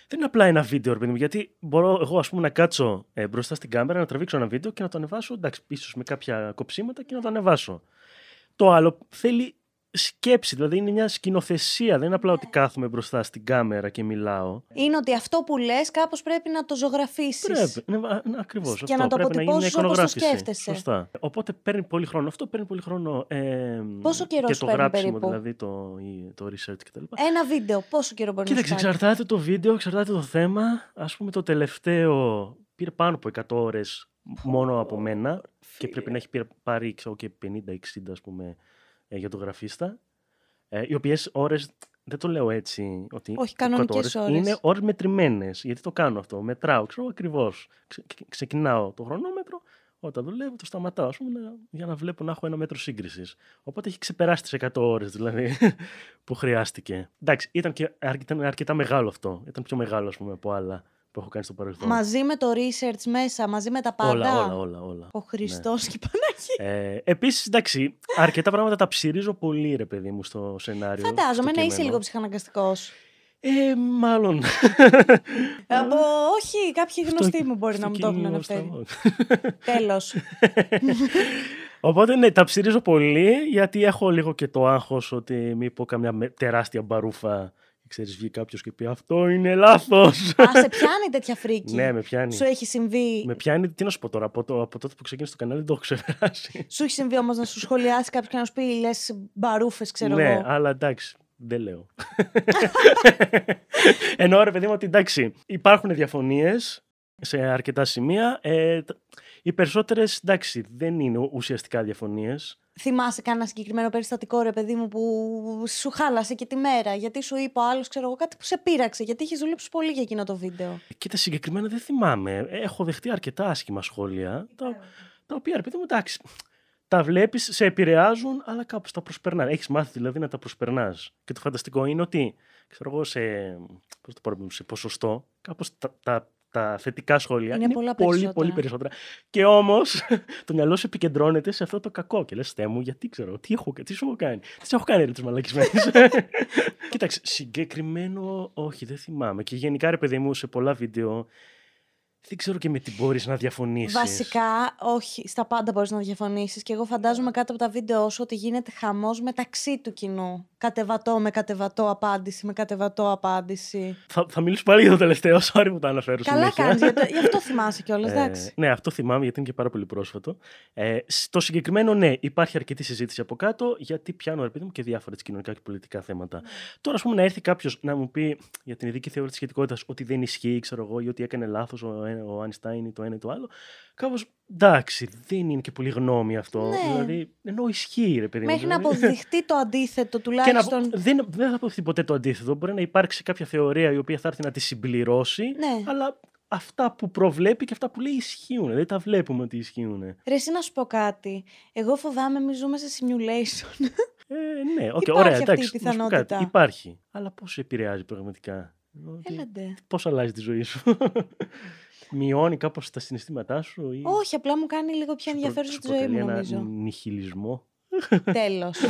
δεν είναι απλά ένα βίντεο, ρε παιδί μου. Γιατί μπορώ εγώ ας πούμε, να κάτσω ε, μπροστά στην κάμερα, να τραβήξω ένα βίντεο και να το ανεβάσω. Εντάξει, ίσω με κάποια κοψίματα και να το ανεβάσω. Το άλλο θέλει σκέψη, δηλαδή είναι μια σκηνοθεσία. Δεν είναι απλά ότι κάθομαι μπροστά στην κάμερα και μιλάω. Είναι ότι αυτό που λες κάπως πρέπει να το ζωγραφίσεις. Πρέπει. Ναι, ναι ακριβώς. Και αυτό. να το αποτυπώσεις όπως το σκέφτεσαι. Σωστά. Οπότε παίρνει πολύ χρόνο. Αυτό παίρνει πολύ χρόνο. Ε, πόσο καιρό Και το παίρνει γράψιμο, περίπου? δηλαδή το, το research κτλ. Ένα βίντεο. Πόσο καιρό μπορεί Κοίταξε, να εξαρτάται το βίντεο, εξαρτάται το θέμα. Ας πούμε το τελευταίο πήρε πάνω από 100 ώρε μόνο από μένα. Και πρέπει να έχει πάρει 50-60 ας πούμε ε, για τον γραφίστα, ε, οι οποίες ώρες δεν το λέω έτσι. Ότι Όχι, κανονικέ ώρες. Είναι ώρες μετρημένες. Γιατί το κάνω αυτό. Μετράω, ξέρω ακριβώς. ξεκινάω το χρονόμετρο, όταν δουλεύω, το σταματάω, πούμε, για να βλέπω να έχω ένα μέτρο σύγκρισης. Οπότε έχει ξεπεράσει τις 100 ώρες δηλαδή που χρειάστηκε. Εντάξει, ήταν, και αρκετά, αρκετά μεγάλο αυτό. Ήταν πιο μεγάλο, ας πούμε, από άλλα που έχω κάνει στο παρελθόν. Μαζί με το research μέσα, μαζί με τα πάντα. Όλα, όλα, όλα. Ο Χριστός ναι. και η Παναγία. Ε, Επίσης, εντάξει, αρκετά πράγματα τα ψυρίζω πολύ, ρε παιδί μου, στο σενάριο. Φαντάζομαι να είσαι λίγο ψυχαναγκαστικός. Ε, μάλλον. Από όχι, κάποιοι γνωστοί μου μπορεί να μου το έχουν αναφέρει. Τέλος. Οπότε ναι, τα ψηρίζω πολύ γιατί έχω λίγο και το άγχος ότι μη πω καμιά τεράστια μπαρούφα Ξέρεις, βγει κάποιος και πει Αυτό είναι λάθος. Α, σε πιάνει τέτοια φρίκη. ναι, με πιάνει. Σου έχει συμβεί. Με πιάνει, τι να σου πω τώρα, από, το, από τότε που ξεκίνησε το κανάλι δεν το έχω σου έχει συμβεί όμως να σου σχολιάσει κάποιος και να σου πει Λες μπαρούφες, ξέρω ναι, εγώ. Ναι, αλλά εντάξει. Δεν λέω. Εννοώ ρε παιδί μου ότι εντάξει, υπάρχουν διαφωνίες, σε αρκετά σημεία. Ε, οι περισσότερες, εντάξει, δεν είναι ουσιαστικά διαφωνίες. Θυμάσαι κανένα συγκεκριμένο περιστατικό, ρε παιδί μου, που σου χάλασε και τη μέρα. Γιατί σου είπε άλλος, ξέρω εγώ, κάτι που σε πείραξε. Γιατί είχε δουλέψει πολύ για εκείνο το βίντεο. Κοίτα, συγκεκριμένα δεν θυμάμαι. Έχω δεχτεί αρκετά άσχημα σχόλια. Τα, τα οποία, ρε παιδί μου, εντάξει. Τα βλέπεις, σε επηρεάζουν, αλλά κάπως τα προσπερνάς. Έχεις μάθει δηλαδή να τα προσπερνάς. Και το φανταστικό είναι ότι, ξέρω εγώ, σε, πώς το σε ποσοστό, κάπως τα τα θετικά σχόλια. Είναι, πολύ, πολύ περισσότερα. Και όμως το μυαλό σου επικεντρώνεται σε αυτό το κακό. Και λες, θέ μου, γιατί ξέρω, τι, έχω, τι σου έχω κάνει. Τι έχω κάνει, τις μαλακισμένες. Κοίταξε, συγκεκριμένο, όχι, δεν θυμάμαι. Και γενικά, ρε παιδί μου, σε πολλά βίντεο δεν ξέρω και με τι μπορείς να διαφωνήσεις. Βασικά, όχι. Στα πάντα μπορείς να διαφωνήσεις. Και εγώ φαντάζομαι κάτω από τα βίντεο σου ότι γίνεται χαμός μεταξύ του κοινού. Κατεβατό με κατεβατό απάντηση, με κατεβατό απάντηση. Θα, θα μιλήσω πάλι για το τελευταίο. Sorry που τα αναφέρω. Καλά κάνει. Γι' αυτό θυμάσαι κιόλας, ε, εντάξει. ναι, αυτό θυμάμαι γιατί είναι και πάρα πολύ πρόσφατο. Ε, στο συγκεκριμένο, ναι, υπάρχει αρκετή συζήτηση από κάτω γιατί πιάνω ρε μου και διάφορα κοινωνικά και πολιτικά θέματα. Mm. Τώρα, ας πούμε, να έρθει κάποιος να μου πει για την ειδική θεωρία της σχετικότητας ότι δεν ισχύει, ξέρω εγώ, ή ότι έκανε λάθος ο ο ή το ένα ή το άλλο. Κάπως εντάξει, δεν είναι και πολύ γνώμη αυτό. Ναι. Δηλαδή, ενώ ισχύει, ρε παιδί Μέχρι να δηλαδή. αποδειχτεί το αντίθετο τουλάχιστον. Και δεν, δεν θα αποδειχτεί ποτέ το αντίθετο. Μπορεί να υπάρξει κάποια θεωρία η οποία θα έρθει να τη συμπληρώσει, ναι. αλλά αυτά που προβλέπει και αυτά που λέει ισχύουν. Δεν δηλαδή, τα βλέπουμε ότι ισχύουν. Ρε, εσύ να σου πω κάτι. Εγώ φοβάμαι μη ζούμε σε simulation. Ε, ναι, okay, Υπάρχει ωραία, αυτή εντάξει, η πιθανότητα. Υπάρχει. Αλλά πώς επηρεάζει πραγματικά. Έλατε. Πώς αλλάζει τη ζωή σου. Μειώνει κάπως τα συναισθήματά σου, ή. Όχι, απλά μου κάνει λίγο πιο ενδιαφέρον τη ζωή μου, νομίζω. Ένα νιχιλισμό. Τέλος.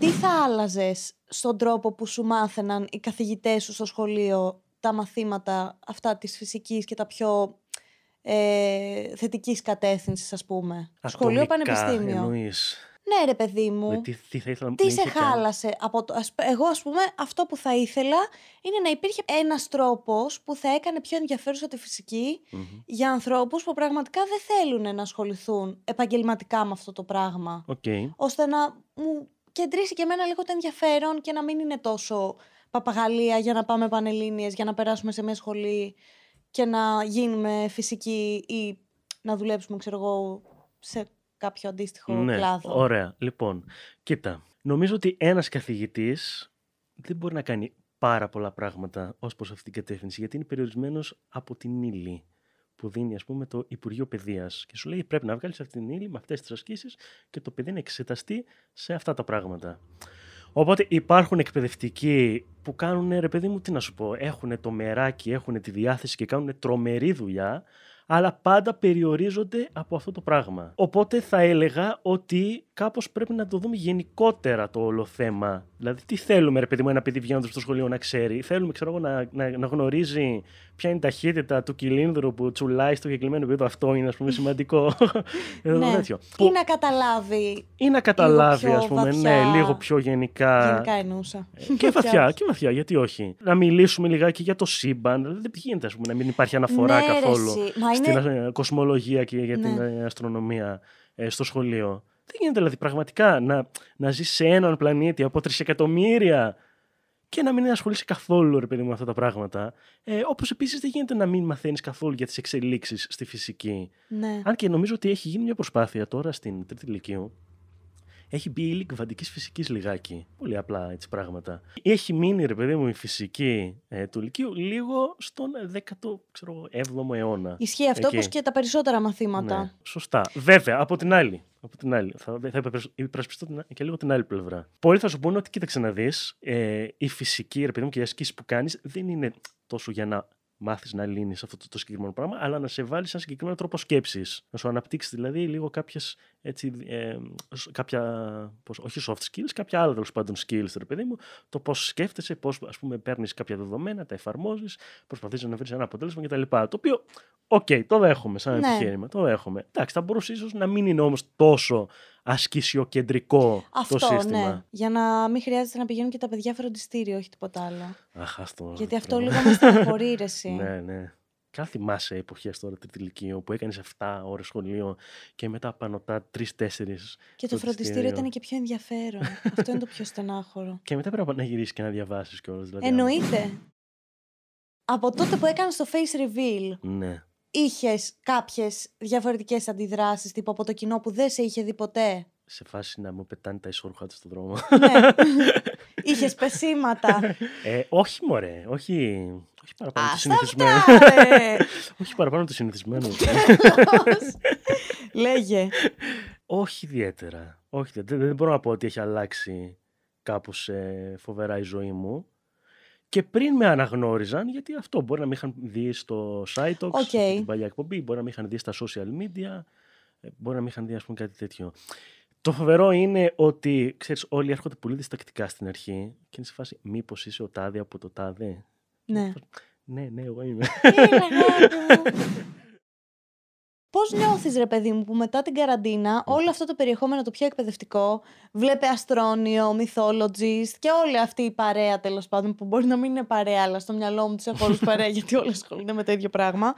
Τι θα άλλαζες στον τρόπο που σου μάθαιναν οι καθηγητές σου στο σχολείο τα μαθήματα αυτά της φυσικής και τα πιο ε, θετικής κατεύθυνσης, ας πούμε. σχολείο πανεπιστήμιο. Εννοείς. Ναι, ρε παιδί μου. Ε, τι, θα ήθελα, τι σε χάλασε. Από το, ας, εγώ, ας πούμε, αυτό που θα ήθελα είναι να υπήρχε ένας τρόπος που θα έκανε πιο ενδιαφέρουσα τη φυσικη για ανθρώπους που πραγματικά δεν θέλουν να ασχοληθούν επαγγελματικά με αυτό το πράγμα. Okay. Ώστε να μου κεντρήσει και εμένα λίγο το ενδιαφέρον και να μην είναι τόσο παπαγαλία για να πάμε πανελλήνιες, για να περάσουμε σε μια σχολή και να γίνουμε φυσικοί ή να δουλέψουμε, ξέρω εγώ, σε κάποιο αντίστοιχο ναι, κλάδο. Ωραία. Λοιπόν, κοίτα. Νομίζω ότι ένας καθηγητής δεν μπορεί να κάνει πάρα πολλά πράγματα ως προς αυτή την κατεύθυνση, γιατί είναι περιορισμένος από την ύλη που δίνει ας πούμε, το Υπουργείο Παιδείας. Και σου λέει: Πρέπει να βγάλεις αυτή την ύλη με αυτές τις ασκήσεις και το παιδί να εξεταστεί σε αυτά τα πράγματα. Οπότε υπάρχουν εκπαιδευτικοί που κάνουν, ρε παιδί μου, τι να σου πω, έχουν το μεράκι, έχουν τη διάθεση και κάνουν τρομερή δουλειά, αλλά πάντα περιορίζονται από αυτό το πράγμα. Οπότε θα έλεγα ότι κάπως πρέπει να το δούμε γενικότερα το όλο θέμα. Δηλαδή, τι θέλουμε, ρε παιδί μου, ένα παιδί βγαίνοντας στο σχολείο να ξέρει. Θέλουμε, ξέρω εγώ, να, να, να γνωρίζει ποια είναι η ταχύτητα του κυλίνδρου που τσουλάει στο κεκλειμένο επίπεδο. Αυτό είναι, ας πούμε, σημαντικό. Ναι. Εδώ ναι. τέτοιο. Ή να καταλάβει. Ή να καταλάβει, ας πούμε, ναι, λίγο πιο γενικά. Γενικά εννοούσα. Ε, και βαθιά, και βαθιά, γιατί όχι. Να μιλήσουμε λιγάκι για το σύμπαν. Δηλαδή, δεν γίνεται, ας πούμε, να μην υπάρχει αναφορά ναι, καθόλου στην κοσμολογία και για ναι. την αστρονομία ε, στο σχολείο. Δεν γίνεται δηλαδή πραγματικά να, να ζεις σε έναν πλανήτη από τρισεκατομμύρια και να μην ασχολείσαι καθόλου ρε παιδί με αυτά τα πράγματα. Ε, Όπως επίσης δεν γίνεται να μην μαθαίνεις καθόλου για τις εξελίξεις στη φυσική. Ναι. Αν και νομίζω ότι έχει γίνει μια προσπάθεια τώρα στην τρίτη λυκείο, έχει μπει η ύλη κυβαντική φυσικής λιγάκι. Πολύ απλά έτσι πράγματα. Έχει μείνει, ρε παιδί μου, η φυσική ε, του Λυκείου λίγο στον 17ο αιώνα. Ισχύει αυτό όπως και τα περισσότερα μαθήματα. Ναι. Σωστά. Βέβαια, από την άλλη. Από την άλλη, θα, θα υπερασπιστώ και λίγο την άλλη πλευρά. Πολλοί θα σου πούνε ότι κοίταξε να δεις, ε, η φυσική, ρε παιδί μου, και οι ασκήσεις που κάνεις δεν είναι τόσο για να μάθεις να λύνεις αυτό το, το συγκεκριμένο πράγμα, αλλά να σε βάλεις ένα συγκεκριμένο τρόπο σκέψης. Να σου αναπτύξεις δηλαδή λίγο κάποιες. Έτσι, ε, κάποια, πώς, όχι soft skills, κάποια άλλα τέλος πάντων skills, ρε παιδί μου, το πώς σκέφτεσαι, πώς ας πούμε παίρνεις κάποια δεδομένα, τα εφαρμόζεις, προσπαθείς να βρεις ένα αποτέλεσμα κτλ. Το οποίο, οκ, okay, το δέχομαι σαν ναι. επιχείρημα, το δέχομαι. Εντάξει, θα μπορούσε ίσως να μην είναι όμως τόσο ασκησιοκεντρικό αυτό, το ναι. σύστημα. Ναι. Για να μην χρειάζεται να πηγαίνουν και τα παιδιά φροντιστήριο, όχι τίποτα άλλο. Αχ, αυτό. Γιατί αυτό λίγο μας στεναχωρεί, Ναι, ναι. Κάθε θυμάσαι εποχές τώρα τρίτη ηλικία που έκανε 7 ώρε σχολείο και μετά πανωτά 3-4. Και το φροντιστήριο ήταν και πιο ενδιαφέρον. αυτό είναι το πιο στενάχωρο. Και μετά πρέπει να γυρίσεις και να διαβάσεις κιόλας. Δηλαδή, Εννοείται. Από τότε που έκανε το face reveal. Ναι είχες κάποιες διαφορετικές αντιδράσεις τύπου από το κοινό που δεν σε είχε δει ποτέ. Σε φάση να μου πετάνε τα ισόρουχα του στον δρόμο. ναι. Είχες πεσήματα. Ε, όχι, μωρέ. Όχι, όχι παραπάνω το συνηθισμένο. όχι παραπάνω το συνηθισμένο. Λέγε. Όχι ιδιαίτερα. Όχι, δεν, δεν μπορώ να πω ότι έχει αλλάξει κάπως ε, φοβερά η ζωή μου και πριν με αναγνώριζαν, γιατί αυτό μπορεί να με είχαν δει στο site okay. την παλιά εκπομπή, μπορεί να με είχαν δει στα social media, ε, μπορεί να με είχαν δει ας πούμε κάτι τέτοιο. Το φοβερό είναι ότι, ξέρεις, όλοι έρχονται πολύ διστακτικά στην αρχή και είναι σε φάση μήπως είσαι ο τάδε από το τάδε. Ναι. Ναι, ναι, εγώ είμαι. Πώς νιώθεις, ρε παιδί μου, που μετά την καραντίνα όλο αυτό το περιεχόμενο το πιο εκπαιδευτικό, βλέπε Αστρόνιο, Mythologist και όλη αυτή η παρέα τέλος πάντων, που μπορεί να μην είναι παρέα, αλλά στο μυαλό μου τους έχω όλους παρέα, γιατί όλοι ασχολούνται με το ίδιο πράγμα.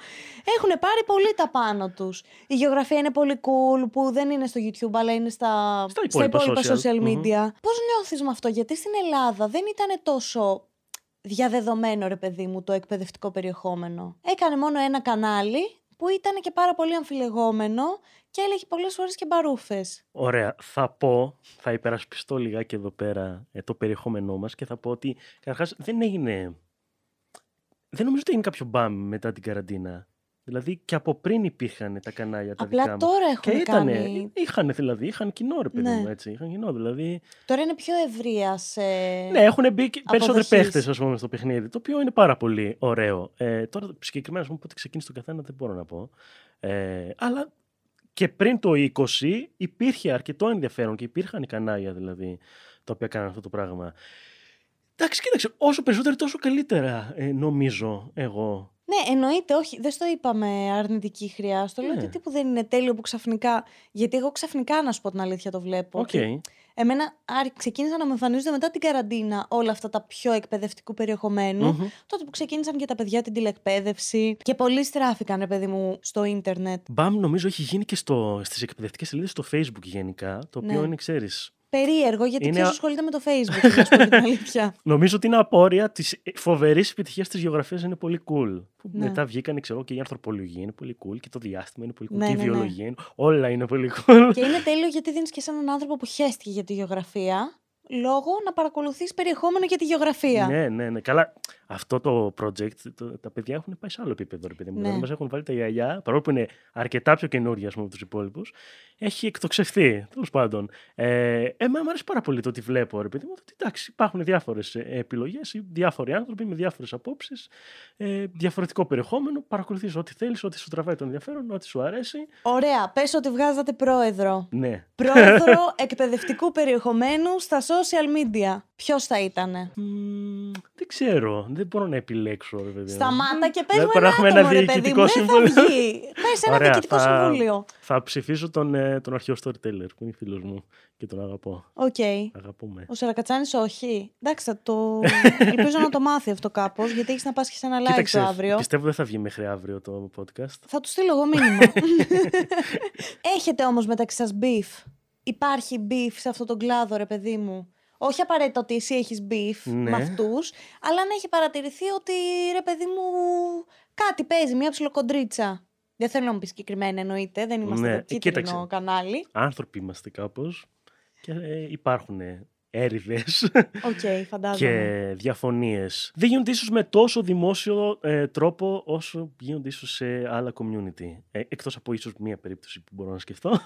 Έχουν πάρει πολύ τα πάνω τους. Η γεωγραφία είναι πολύ cool, που δεν είναι στο YouTube, αλλά είναι στα, στα υπόλοιπα, στα social, media. Mm-hmm. Πώς νιώθεις με αυτό, γιατί στην Ελλάδα δεν ήταν τόσο διαδεδομένο ρε παιδί μου το εκπαιδευτικό περιεχόμενο. Έκανε μόνο ένα κανάλι, που ήταν και πάρα πολύ αμφιλεγόμενο και έλεγε πολλές φορές και μπαρούφες. Ωραία, θα πω, θα υπερασπιστώ λιγάκι εδώ πέρα ε, το περιεχόμενό μας και θα πω ότι καταρχάς δεν έγινε... Δεν νομίζω ότι έγινε κάποιο μπαμ μετά την καραντίνα. Δηλαδή και από πριν υπήρχαν τα κανάλια τα Απλά δικά μου. τώρα έχουν και ήτανε, κάνει... Είχαν δηλαδή, είχαν κοινό ρε παιδί ναι. μου έτσι. Είχαν κοινό δηλαδή. Τώρα είναι πιο ευρεία σε... Ναι, έχουν μπει περισσότεροι παίχτες ας πούμε στο παιχνίδι, το οποίο είναι πάρα πολύ ωραίο. Ε, τώρα συγκεκριμένα ας πούμε πότε ξεκίνησε το καθένα δεν μπορώ να πω. Ε, αλλά και πριν το 20 υπήρχε αρκετό ενδιαφέρον και υπήρχαν οι κανάλια δηλαδή τα οποία κάνανε αυτό το πράγμα. Εντάξει, κοίταξε, όσο περισσότερο τόσο καλύτερα ε, νομίζω εγώ. Ναι, εννοείται, όχι. Δεν στο είπαμε αρνητική χρειά. Στο λέω ότι ναι. τύπου δεν είναι τέλειο που ξαφνικά. Γιατί εγώ ξαφνικά, να σου πω την αλήθεια, το βλέπω. Okay. Εμένα ξεκίνησαν να με εμφανίζονται μετά την καραντίνα όλα αυτά τα πιο εκπαιδευτικού Τότε που ξεκίνησαν και τα παιδιά την τηλεκπαίδευση. Και πολλοί στράφηκαν, παιδί μου, στο ίντερνετ. Μπαμ, νομίζω έχει γίνει και στις εκπαιδευτικές σελίδες στο Facebook γενικά. Το ναι. οποίο ναι. είναι, ξέρεις, περίεργο γιατί είναι... ποιος ασχολείται με το facebook να σου πω Νομίζω ότι είναι απόρρια της φοβερής επιτυχίας της γεωγραφίας είναι πολύ cool. Ναι. Μετά βγήκαν ξέρω, και η ανθρωπολογία είναι πολύ cool και το διάστημα είναι πολύ cool ναι, και η ναι, ναι. βιολογία είναι... όλα είναι πολύ cool. Και είναι τέλειο γιατί δίνεις και σαν έναν άνθρωπο που χέστηκε για τη γεωγραφία λόγω να παρακολουθείς περιεχόμενο για τη γεωγραφία. Ναι, ναι, ναι. Καλά, αυτό το project, τα παιδιά έχουν πάει σε άλλο επίπεδο. Δηλαδή, ναι. Δηλαδή, μας έχουν βάλει τα γυαλιά, παρόλο που είναι αρκετά πιο καινούργια από τους υπόλοιπους, έχει εκτοξευθεί. Τέλος πάντων. Ε, εμένα μου αρέσει πάρα πολύ το ότι βλέπω, ρε παιδί μου, ότι εντάξει, υπάρχουν διάφορες επιλογέ, διάφοροι άνθρωποι με διάφορες απόψεις, ε, διαφορετικό περιεχόμενο. Παρακολουθείς ό,τι θέλεις, ό,τι σου τραβάει το ενδιαφέρον, ό,τι σου αρέσει. Ωραία. Πες ότι βγάζατε πρόεδρο. Ναι. Πρόεδρο εκπαιδευτικού περιεχομένου στα social media. Ποιος θα ήταν. Mm, δεν ξέρω δεν μπορώ να επιλέξω, ρε παιδί. Σταμάτα και παίρνω μου ένα άτομο, ένα ρε παιδί μου. Δεν θα βγει. πες ένα Ωραία, διοικητικό θα, συμβούλιο. Θα ψηφίσω τον, ε, τον αρχαίο storyteller που είναι φίλος μου και τον αγαπώ. Οκ. Okay. Αγαπούμε. Ο Σερακατσάνης όχι. Εντάξει, το... ελπίζω να το μάθει αυτό κάπως, γιατί έχεις να πας και σε ένα live το αύριο. Πιστεύω δεν θα βγει μέχρι αύριο το podcast. Θα του στείλω εγώ μήνυμα. Έχετε όμως μεταξύ σας beef. Υπάρχει beef σε αυτό τον κλάδο, ρε παιδί μου όχι απαραίτητο ότι εσύ έχεις beef ναι. με αυτούς, αλλά αν έχει παρατηρηθεί ότι ρε παιδί μου κάτι παίζει, μια ψιλοκοντρίτσα. Δεν θέλω να μου πεις συγκεκριμένα εννοείται, δεν είμαστε ναι. Ε, κίτρινο κανάλι. Άνθρωποι είμαστε κάπως και ε, υπάρχουν έρηδε okay, και διαφωνίες. Δεν γίνονται ίσως με τόσο δημόσιο ε, τρόπο όσο γίνονται ίσως σε άλλα community. Ε, Εκτός από ίσως μία περίπτωση που μπορώ να σκεφτώ.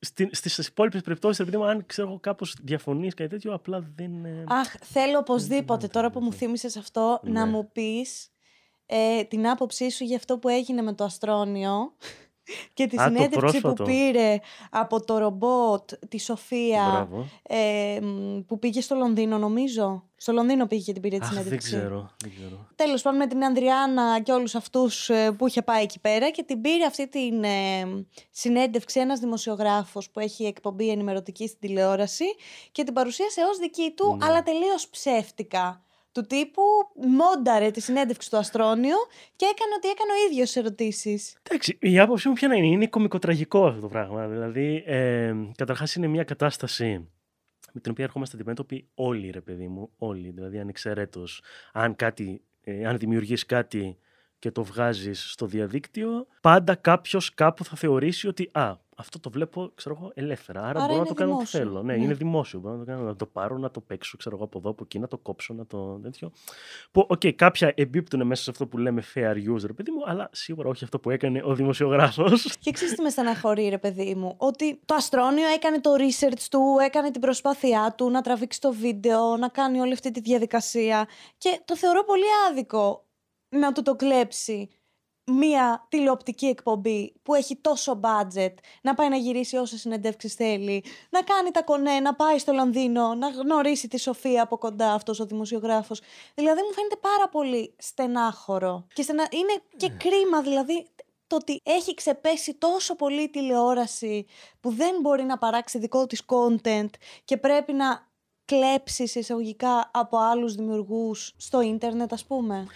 Στις υπόλοιπες περιπτώσεις, επειδή αν ξέρω κάπως διαφωνίες κάτι τέτοιο, απλά δεν. Ε, Αχ, θέλω οπωσδήποτε τώρα που μου θύμισες αυτό να ναι. μου πεις. Ε, την άποψή σου για αυτό που έγινε με το Αστρόνιο και τη συνέντευξη που πήρε από το ρομπότ τη Σοφία ε, που πήγε στο Λονδίνο νομίζω στο Λονδίνο πήγε και την πήρε τη συνέντευξη δεν ξέρω, δεν ξέρω. πάντων με την Ανδριάνα και όλους αυτούς ε, που είχε πάει εκεί πέρα και την πήρε αυτή τη ε, συνέντευξη ένας δημοσιογράφος που έχει εκπομπή ενημερωτική στην τηλεόραση και την παρουσίασε ως δική του ναι. αλλά τελείως ψεύτικα του τύπου μόνταρε τη συνέντευξη του Αστρόνιο και έκανε ότι έκανε ο ίδιος ερωτήσεις. Εντάξει, η άποψή μου ποια να είναι. Είναι κωμικοτραγικό αυτό το πράγμα. Δηλαδή, ε, καταρχάς είναι μια κατάσταση με την οποία ερχόμαστε αντιμέτωποι όλοι, ρε παιδί μου, όλοι. Δηλαδή, Αν, κάτι, ε, αν δημιουργείς κάτι και το βγάζεις στο διαδίκτυο, πάντα κάποιος κάπου θα θεωρήσει ότι «Α, αυτό το βλέπω ξέρω εγώ, ελεύθερα. Άρα, Άρα μπορώ να το δημόσιο. κάνω ό,τι θέλω. Ναι, ναι, είναι δημόσιο. Μπορώ να το, κάνω, να το πάρω, να το παίξω ξέρω εγώ, από εδώ, από εκεί, να το κόψω, να το τέτοιο. Που, οκ, okay, κάποια εμπίπτουν μέσα σε αυτό που λέμε fair use, ρε παιδί μου, αλλά σίγουρα όχι αυτό που έκανε ο δημοσιογράφος. Και ξέρεις τι με στεναχωρεί, ρε παιδί μου, ότι το Αστρόνιο έκανε το research του, έκανε την προσπάθειά του να τραβήξει το βίντεο, να κάνει όλη αυτή τη διαδικασία. Και το θεωρώ πολύ άδικο να του το κλέψει μία τηλεοπτική εκπομπή που έχει τόσο budget να πάει να γυρίσει όσες συνεντεύξεις θέλει, να κάνει τα κονέ, να πάει στο Λονδίνο, να γνωρίσει τη Σοφία από κοντά αυτός ο δημοσιογράφος. Δηλαδή μου φαίνεται πάρα πολύ στενάχωρο και είναι και ναι. κρίμα δηλαδή το ότι έχει ξεπέσει τόσο πολύ η τηλεόραση που δεν μπορεί να παράξει δικό της content και πρέπει να κλέψεις εισαγωγικά από άλλους δημιουργούς στο ίντερνετ ας πούμε.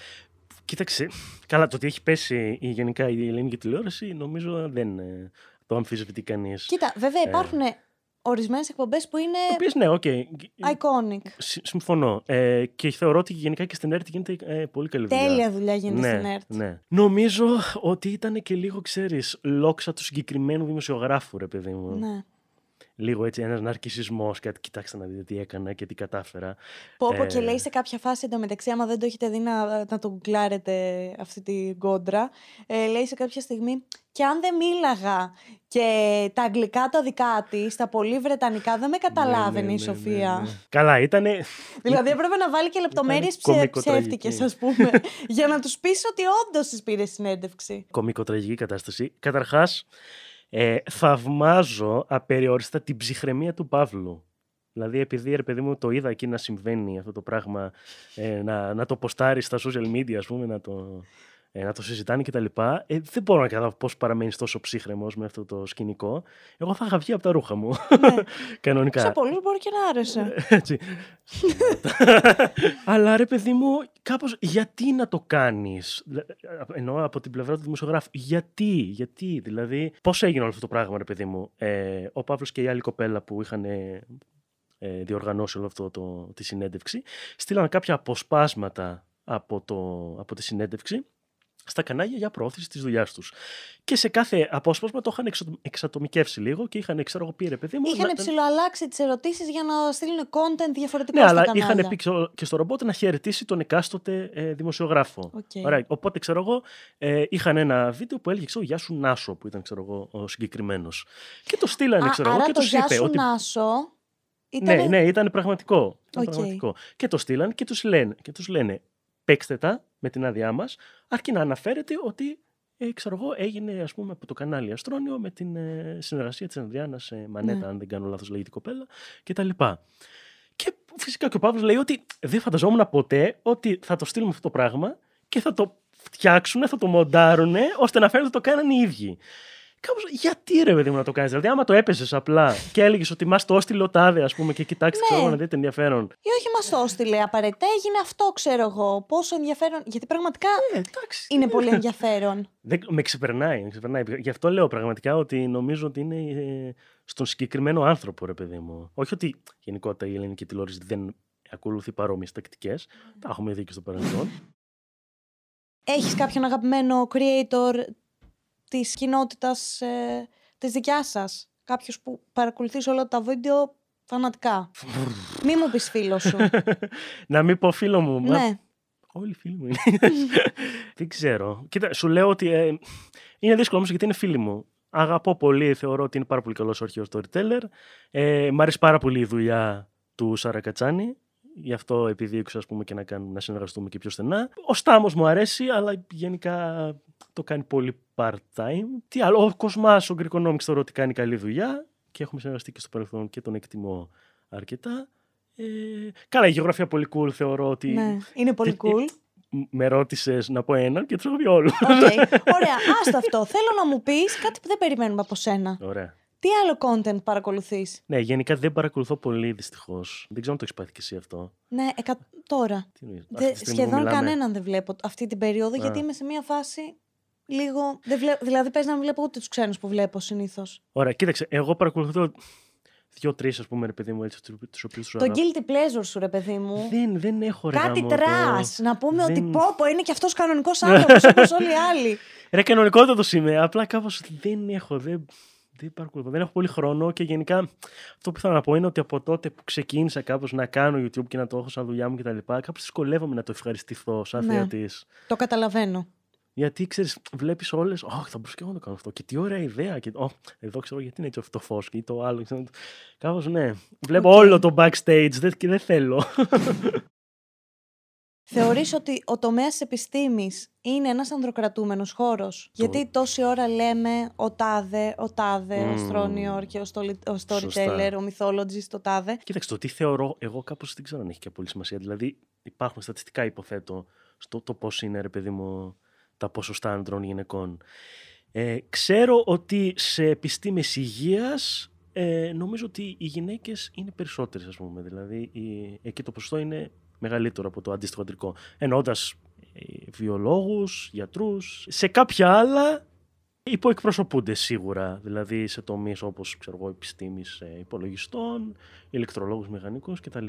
Κοίταξε, καλά το ότι έχει πέσει η, γενικά η ελληνική τηλεόραση νομίζω δεν ε, το αμφισβητεί κανείς. Κοίτα, βέβαια ε, υπάρχουν ε, ορισμένες εκπομπές που είναι. Οποίες, ναι, okay. Ε, iconic. συμφωνώ. Ε, και θεωρώ ότι γενικά και στην ΕΡΤ γίνεται πολύ καλή δουλειά. Τέλεια δουλειά γίνεται ναι, στην ΕΡΤ. Ναι. Νομίζω ότι ήταν και λίγο, ξέρεις, λόξα του συγκεκριμένου δημοσιογράφου, ρε παιδί μου. Ναι λίγο έτσι ένας ναρκισισμός, κάτι κοιτάξτε να δείτε τι έκανα και τι κατάφερα. Πω, πω ε... και λέει σε κάποια φάση εντωμεταξύ, άμα δεν το έχετε δει να, να το γκλάρετε αυτή την κόντρα, ε, λέει σε κάποια στιγμή και αν δεν μίλαγα και τα αγγλικά τα δικά της, τα πολύ βρετανικά, δεν με ναι, καταλάβαινε ναι, ναι, η Σοφία. Ναι, ναι. Καλά, ήταν. δηλαδή έπρεπε να βάλει και λεπτομέρειε ψεύτικες, ας πούμε, για να τους πει ότι όντως τη πήρε συνέντευξη. Κομικοτραγική κατάσταση. Καταρχάς, ε, θαυμάζω απεριόριστα την ψυχραιμία του Παύλου. Δηλαδή, επειδή ρε παιδί μου το είδα εκεί να συμβαίνει αυτό το πράγμα, ε, να, το ποστάρει στα social media, ας πούμε, να το ε, να το συζητάνε και τα Ε, δεν μπορώ να καταλάβω πώς παραμένεις τόσο ψύχρεμος με αυτό το σκηνικό. Εγώ θα είχα βγει από τα ρούχα μου. Ναι. Κανονικά. Σε πολλούς μπορεί και να άρεσε. Ε, Αλλά ρε παιδί μου, κάπως γιατί να το κάνεις. Ε, Εννοώ από την πλευρά του δημοσιογράφου. Γιατί, γιατί, δηλαδή, πώς έγινε όλο αυτό το πράγμα, ρε παιδί μου. Ε, ο Παύλος και η άλλη κοπέλα που είχαν ε, διοργανώσει όλο αυτό το, τη συνέντευξη. Στείλαν κάποια αποσπάσματα από, το, από τη συνέντευξη στα κανάλια για προώθηση της δουλειάς τους. Και σε κάθε απόσπασμα το είχαν εξατομικεύσει λίγο και είχαν, ξέρω εγώ, πήρε παιδί μου. Είχαν να... ψηλοαλλάξει τις ερωτήσεις για να στείλουν content διαφορετικό. Ναι, αλλά είχαν πει και στο ρομπότ να χαιρετήσει τον εκάστοτε ε, δημοσιογράφο. Οπότε, ξέρω εγώ, ε, είχαν ένα βίντεο που έλεγε, ξέρω, Γεια σου Νάσο, που ήταν, ξέρω εγώ, ο συγκεκριμένος. Και το στείλανε, ξέρω εγώ, και τους είπε. ότι... Νάσο. Ναι, ναι, ήταν πραγματικό. Και το στείλαν και τους λένε, και λένε παίξτε τα με την άδειά μας, αρκεί να αναφέρεται ότι ε, έγινε ας πούμε από το κανάλι Αστρόνιο με την ε, συνεργασία της Ανδριάνας ε, Μανέτα, ναι. αν δεν κάνω λάθος λέγεται κοπέλα και τα λοιπά. Και φυσικά και ο Παύλος λέει ότι δεν φανταζόμουν ποτέ ότι θα το στείλουμε αυτό το πράγμα και θα το φτιάξουν, θα το μοντάρουν ώστε να φαίνεται το κάνανε οι ίδιοι. Κάπως, γιατί ρε παιδί μου να το κάνεις. Δηλαδή, άμα το έπεσε απλά και έλεγες ότι μα το έστειλε ο τάδε, ας πούμε, και κοιτάξτε, ναι. ξέρω να δείτε ενδιαφέρον. Ή όχι, μα το έστειλε απαραίτητα. Έγινε αυτό, ξέρω εγώ. Πόσο ενδιαφέρον. Γιατί πραγματικά ε, τάξη, είναι πολύ ενδιαφέρον. Δεν, με ξεπερνάει, με ξεπερνάει. Γι' αυτό λέω πραγματικά ότι νομίζω ότι είναι ε, στον συγκεκριμένο άνθρωπο, ρε παιδί μου. Όχι ότι γενικότερα η ελληνική τηλεόραση δεν ακολουθεί παρόμοιες τακτικές. Τα έχουμε δει και στο παρελθόν. Έχεις κάποιον αγαπημένο creator Της κοινότητας, ε, της δικιάς σας. Κάποιος που παρακολουθείς όλα τα βίντεο φανατικά. Μη μου πει φίλο σου. να μην πω φίλο μου. Ναι. Όλοι φίλοι μου είναι. Δεν ξέρω. Κοίτα, σου λέω ότι είναι δύσκολο όμως γιατί είναι φίλοι μου. Αγαπώ πολύ, θεωρώ ότι είναι πάρα πολύ καλός αρχαίο storyteller. Ε, μ' αρέσει πάρα πολύ η δουλειά του Σαρακατσάνη. Γι' αυτό επιδίωξα πούμε, και να, κάνουμε, να συνεργαστούμε και πιο στενά. Ο Στάμος μου αρέσει, αλλά γενικά το κάνει πολύ part-time. Τι άλλο, ο Κοσμάς, ο Γκρικονόμικς θεωρώ ότι κάνει καλή δουλειά και έχουμε συνεργαστεί και στο παρελθόν και τον εκτιμώ αρκετά. Ε, καλά, η γεωγραφία πολύ cool θεωρώ ότι... Ναι, είναι πολύ cool με ρώτησες να πω έναν και τους έχω πει όλους. Okay. Ωραία, άστα αυτό. Θέλω να μου πεις κάτι που δεν περιμένουμε από σένα. Ωραία. Τι άλλο content παρακολουθείς. Ναι, γενικά δεν παρακολουθώ πολύ δυστυχώς. Δεν ξέρω αν το έχεις πάθει και εσύ αυτό. Ναι, εκα... τώρα. Τι Δε, σχεδόν κανέναν δεν βλέπω αυτή την περίοδο, Α. γιατί είμαι σε μία φάση λίγο. Δεν βλέ... Δηλαδή, παίζει να μην βλέπω ούτε τους ξένους που βλέπω συνήθως. Ωραία, κοίταξε. Εγώ παρακολουθώ δύο-τρει, ας πούμε, ρε παιδί μου, έτσι, τους οποίου σου Το guilty pleasure σου, ρε παιδί μου. Δεν, δεν έχω ρε Κάτι τρά. Το... Να πούμε δεν... ότι πόπο είναι και αυτός κανονικός άνθρωπος όπως όλοι οι άλλοι. Ρε, κανονικότατος σημαίνει. Απλά κάπως δεν έχω. Δεν δεν Δεν έχω πολύ χρόνο και γενικά αυτό που θέλω να πω είναι ότι από τότε που ξεκίνησα κάπως να κάνω YouTube και να το έχω σαν δουλειά μου λοιπά, Κάπως δυσκολεύομαι να το ευχαριστηθώ σαν ναι. θεατής. Το καταλαβαίνω. Γιατί ξέρεις, βλέπεις όλες. Όχι, θα μπορούσα και εγώ να το κάνω αυτό. Και τι ωραία ιδέα. Και, εδώ ξέρω γιατί είναι έτσι αυτό το φω ή το άλλο. Κάπως ναι. Βλέπω okay. όλο το backstage. και δεν θέλω. Θεωρείς ότι ο τομέας της επιστήμης είναι ένας ανδροκρατούμενος χώρος. Γιατί τόση ώρα λέμε ο τάδε, ο τάδε, ο στρόνιόρ και ο, στολι, ο storyteller, ο mythologist, το τάδε. Κοίταξε, το τι θεωρώ εγώ κάπως δεν ξέρω αν έχει και πολύ σημασία. Δηλαδή υπάρχουν στατιστικά υποθέτω στο το πώς είναι ρε παιδί μου τα ποσοστά ανδρών γυναικών. Ε, ξέρω ότι σε επιστήμες υγείας ε, νομίζω ότι οι γυναίκες είναι περισσότερες ας πούμε. Δηλαδή η, εκεί το ποσοστό είναι μεγαλύτερο από το αντίστοιχο αντρικό. Εννοώντας ε, βιολόγους, γιατρούς. Σε κάποια άλλα υποεκπροσωπούνται σίγουρα. Δηλαδή σε τομείς όπως επιστήμης ε, υπολογιστών, ηλεκτρολόγους μηχανικούς κτλ.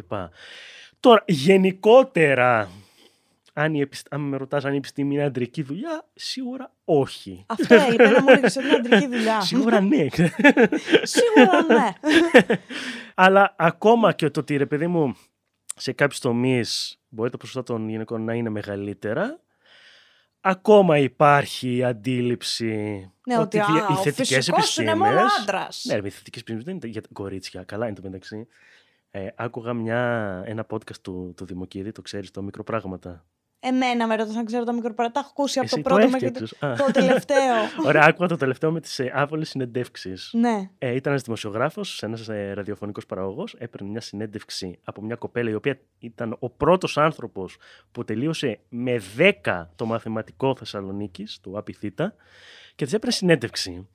Τώρα, γενικότερα, αν, η αν με ρωτάς αν η επιστήμη είναι αντρική δουλειά, σίγουρα όχι. Αυτό είπε, μου ότι είναι αντρική δουλειά. σίγουρα ναι. σίγουρα ναι. Αλλά ακόμα και το ότι ρε παιδί μου, σε κάποιες τομείς μπορεί τα ποσοστά των γυναικών να είναι μεγαλύτερα. Ακόμα υπάρχει η αντίληψη ναι, ότι, ότι α, οι θετικέ επιστήμε. Είναι μόνο άντρας. Ναι, οι θετικές επιστήμες δεν είναι για κορίτσια. Καλά είναι το μεταξύ. Ε, άκουγα μια, ένα podcast του, του Δημοκίδη, το ξέρεις, το μικροπράγματα. Εμένα με να ξέρω τα μικροπαρά. ακούσει από το πρώτο μέχρι το, τελευταίο. Ωραία, άκουγα το τελευταίο με τις ε, άβολες συνεντεύξεις. Ναι. Ε, ήταν ένας δημοσιογράφος, ένας ε, ραδιοφωνικός παραγωγός. Έπαιρνε μια συνέντευξη από μια κοπέλα η οποία ήταν ο πρώτος άνθρωπος που τελείωσε με 10 το μαθηματικό Θεσσαλονίκης, του ΑΠΙΘΙΤΑ, και της έπαιρνε συνέντευξη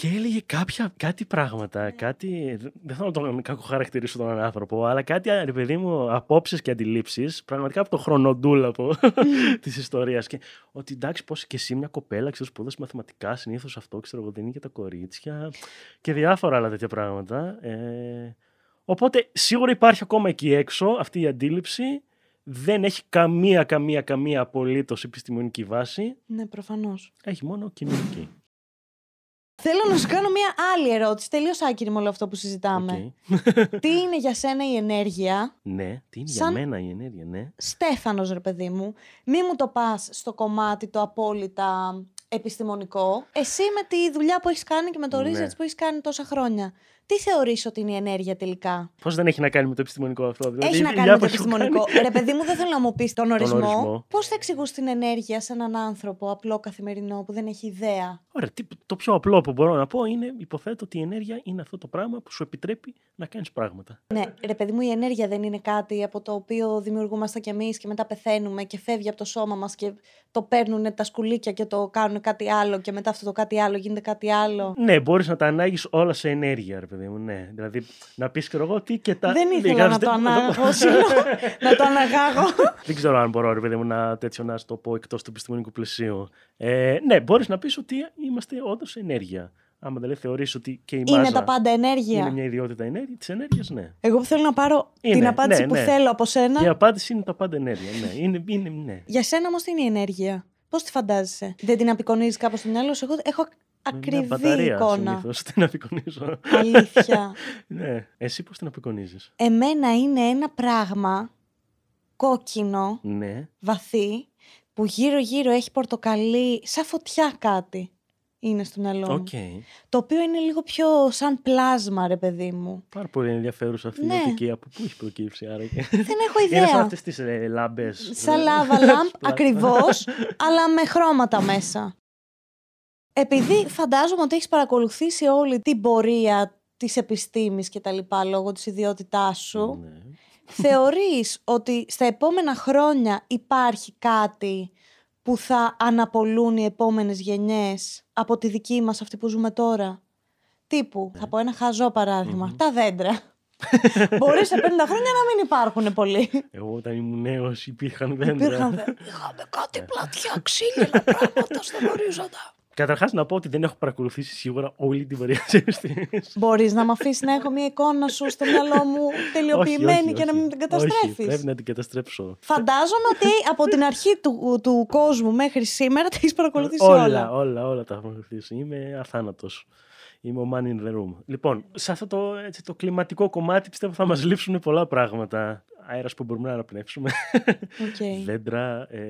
και έλεγε κάποια, κάτι πράγματα, ναι. κάτι, δεν θέλω να τον κακοχαρακτηρίσω τον άνθρωπο, αλλά κάτι, ρε παιδί μου, απόψεις και αντιλήψεις, πραγματικά από το χρονοτούλαπο της ιστορίας. Και, ότι εντάξει, πώς και εσύ μια κοπέλα, ξέρω, σπούδασε μαθηματικά, συνήθως αυτό, ξέρω εγώ, δεν είναι και τα κορίτσια και διάφορα άλλα τέτοια πράγματα. Ε, οπότε, σίγουρα υπάρχει ακόμα εκεί έξω αυτή η αντίληψη, δεν έχει καμία, καμία, καμία απολύτως επιστημονική βάση. Ναι, προφανώς. Έχει μόνο κοινωνική. Θέλω να σου κάνω μία άλλη ερώτηση. Τελείως άκυρη με όλο αυτό που συζητάμε. τι είναι για σένα η ενέργεια. Ναι, τι είναι σαν... για μένα η ενέργεια, ναι. Στέφανος, ρε παιδί μου, μη μου το πας στο κομμάτι το απόλυτα επιστημονικό. Εσύ με τη δουλειά που έχεις κάνει και με το ναι. που έχεις κάνει τόσα χρόνια τι θεωρείς ότι είναι η ενέργεια τελικά. Πώς δεν έχει να κάνει με το επιστημονικό αυτό, δηλαδή. Έχει να κάνει με το επιστημονικό. Ρε, παιδί μου, δεν θέλω να μου πεις τον ορισμό. Τον Πώς θα εξηγούσε την ενέργεια σε έναν άνθρωπο απλό καθημερινό που δεν έχει ιδέα. Ωραία, το πιο απλό που μπορώ να πω είναι, υποθέτω ότι η ενέργεια είναι αυτό το πράγμα που σου επιτρέπει να κάνεις πράγματα. Ναι, ρε, παιδί μου, η ενέργεια δεν είναι κάτι από το οποίο δημιουργούμαστε κι εμείς και μετά πεθαίνουμε και φεύγει από το σώμα μας και το παίρνουν τα σκουλίκια και το κάνουν κάτι άλλο και μετά αυτό το κάτι άλλο γίνεται κάτι άλλο. Ναι, μπορείς να τα ανάγεις όλα σε ενέργεια, ρε παιδί μου. Ναι. Δηλαδή να πεις και εγώ τι και τα. Δεν ναι, ήθελα να, το ανάγω, να το αναγάγω. Δεν ξέρω αν μπορώ, ρε παιδί μου, να τέτοιο να το πω εκτός του επιστημονικού πλαισίου. Ε, ναι, μπορείς να πεις ότι είμαστε όντως ενέργεια. Άμα δηλαδή θεωρείς ότι και η είναι τα πάντα ενέργεια. Είναι μια ιδιότητα ενέργεια, της ενέργειας, ναι. Εγώ που θέλω να πάρω είναι, την απάντηση ναι, που ναι. θέλω από σένα. Η απάντηση είναι τα πάντα ενέργεια. Ναι. Είναι, είναι, ναι. Για σένα όμως τι είναι η ενέργεια. Πώς τη φαντάζεσαι. Δεν την απεικονίζεις κάπως στο μυαλό σου. Εγώ έχω ακριβή μπαταρία, εικόνα. Συνήθως, την απεικονίζω. Αλήθεια. ναι. Εσύ πώς την απεικονίζεις. Εμένα είναι ένα πράγμα κόκκινο, ναι. βαθύ, που γύρω-γύρω έχει πορτοκαλί, σαν φωτιά κάτι είναι στο μυαλό μου. Okay. Το οποίο είναι λίγο πιο σαν πλάσμα, ρε παιδί μου. Πάρα πολύ ενδιαφέρουσα αυτή η ναι. οπτική. Από πού έχει προκύψει, άραγε. Δεν έχω ιδέα. Είναι σαν αυτές τις ε, λάμπες. Σαν ε, λάβα λάμπ, ακριβώς, αλλά με χρώματα μέσα. Επειδή φαντάζομαι ότι έχεις παρακολουθήσει όλη την πορεία της επιστήμης και τα λοιπά λόγω της ιδιότητάς σου, ναι. θεωρείς ότι στα επόμενα χρόνια υπάρχει κάτι που θα αναπολούν οι επόμενες γενιές από τη δική μας αυτή που ζούμε τώρα. Τύπου, ναι. θα πω ένα χαζό τα δέντρα. Μπορείς σε 50 χρόνια να μην υπάρχουν πολλοί. Εγώ όταν ήμουν νέος υπήρχαν δέντρα. Υπήρχαν δέντρα. Είχαμε κάτι ναι. πλατιά ξύλινα πράγματα στα Καταρχάς να πω ότι δεν έχω παρακολουθήσει σίγουρα όλη την πορεία της Μπορείς να με αφήσεις να έχω μια εικόνα σου στο μυαλό μου τελειοποιημένη και να μην την καταστρέφεις. Πρέπει να την καταστρέψω. Φαντάζομαι ότι από την αρχή του, κόσμου μέχρι σήμερα τα έχεις παρακολουθήσει όλα. Όλα, όλα, όλα τα έχω παρακολουθήσει. Είμαι αθάνατος. Είμαι ο man in the room. Λοιπόν, σε αυτό το, έτσι, το κλιματικό κομμάτι πιστεύω θα μας λείψουν πολλά πράγματα. Αέρας που μπορούμε να αναπνεύσουμε. Okay. Δέντρα, ε,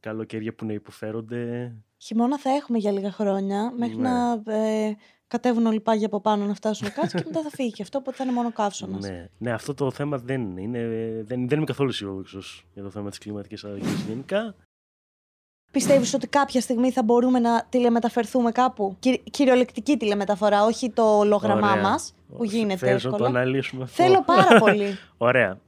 καλοκαίρια που να υποφέρονται, χειμώνα θα έχουμε για λίγα χρόνια, μέχρι ναι. να ε, κατέβουν όλοι πάγια από πάνω να φτάσουν κάτω και μετά θα φύγει και αυτό, οπότε θα είναι μόνο καύσωνας. Ναι. ναι, αυτό το θέμα δεν είναι. δεν, δεν είμαι καθόλου αισιόδοξος για το θέμα της κλιματικής αλλαγής γενικά. Πιστεύεις ότι κάποια στιγμή θα μπορούμε να τηλεμεταφερθούμε κάπου. κυριολεκτική τηλεμεταφορά, όχι το ολογραμμά μας που γίνεται θέλω Να το αναλύσουμε αυτό. Θέλω πάρα πολύ. Ωραία.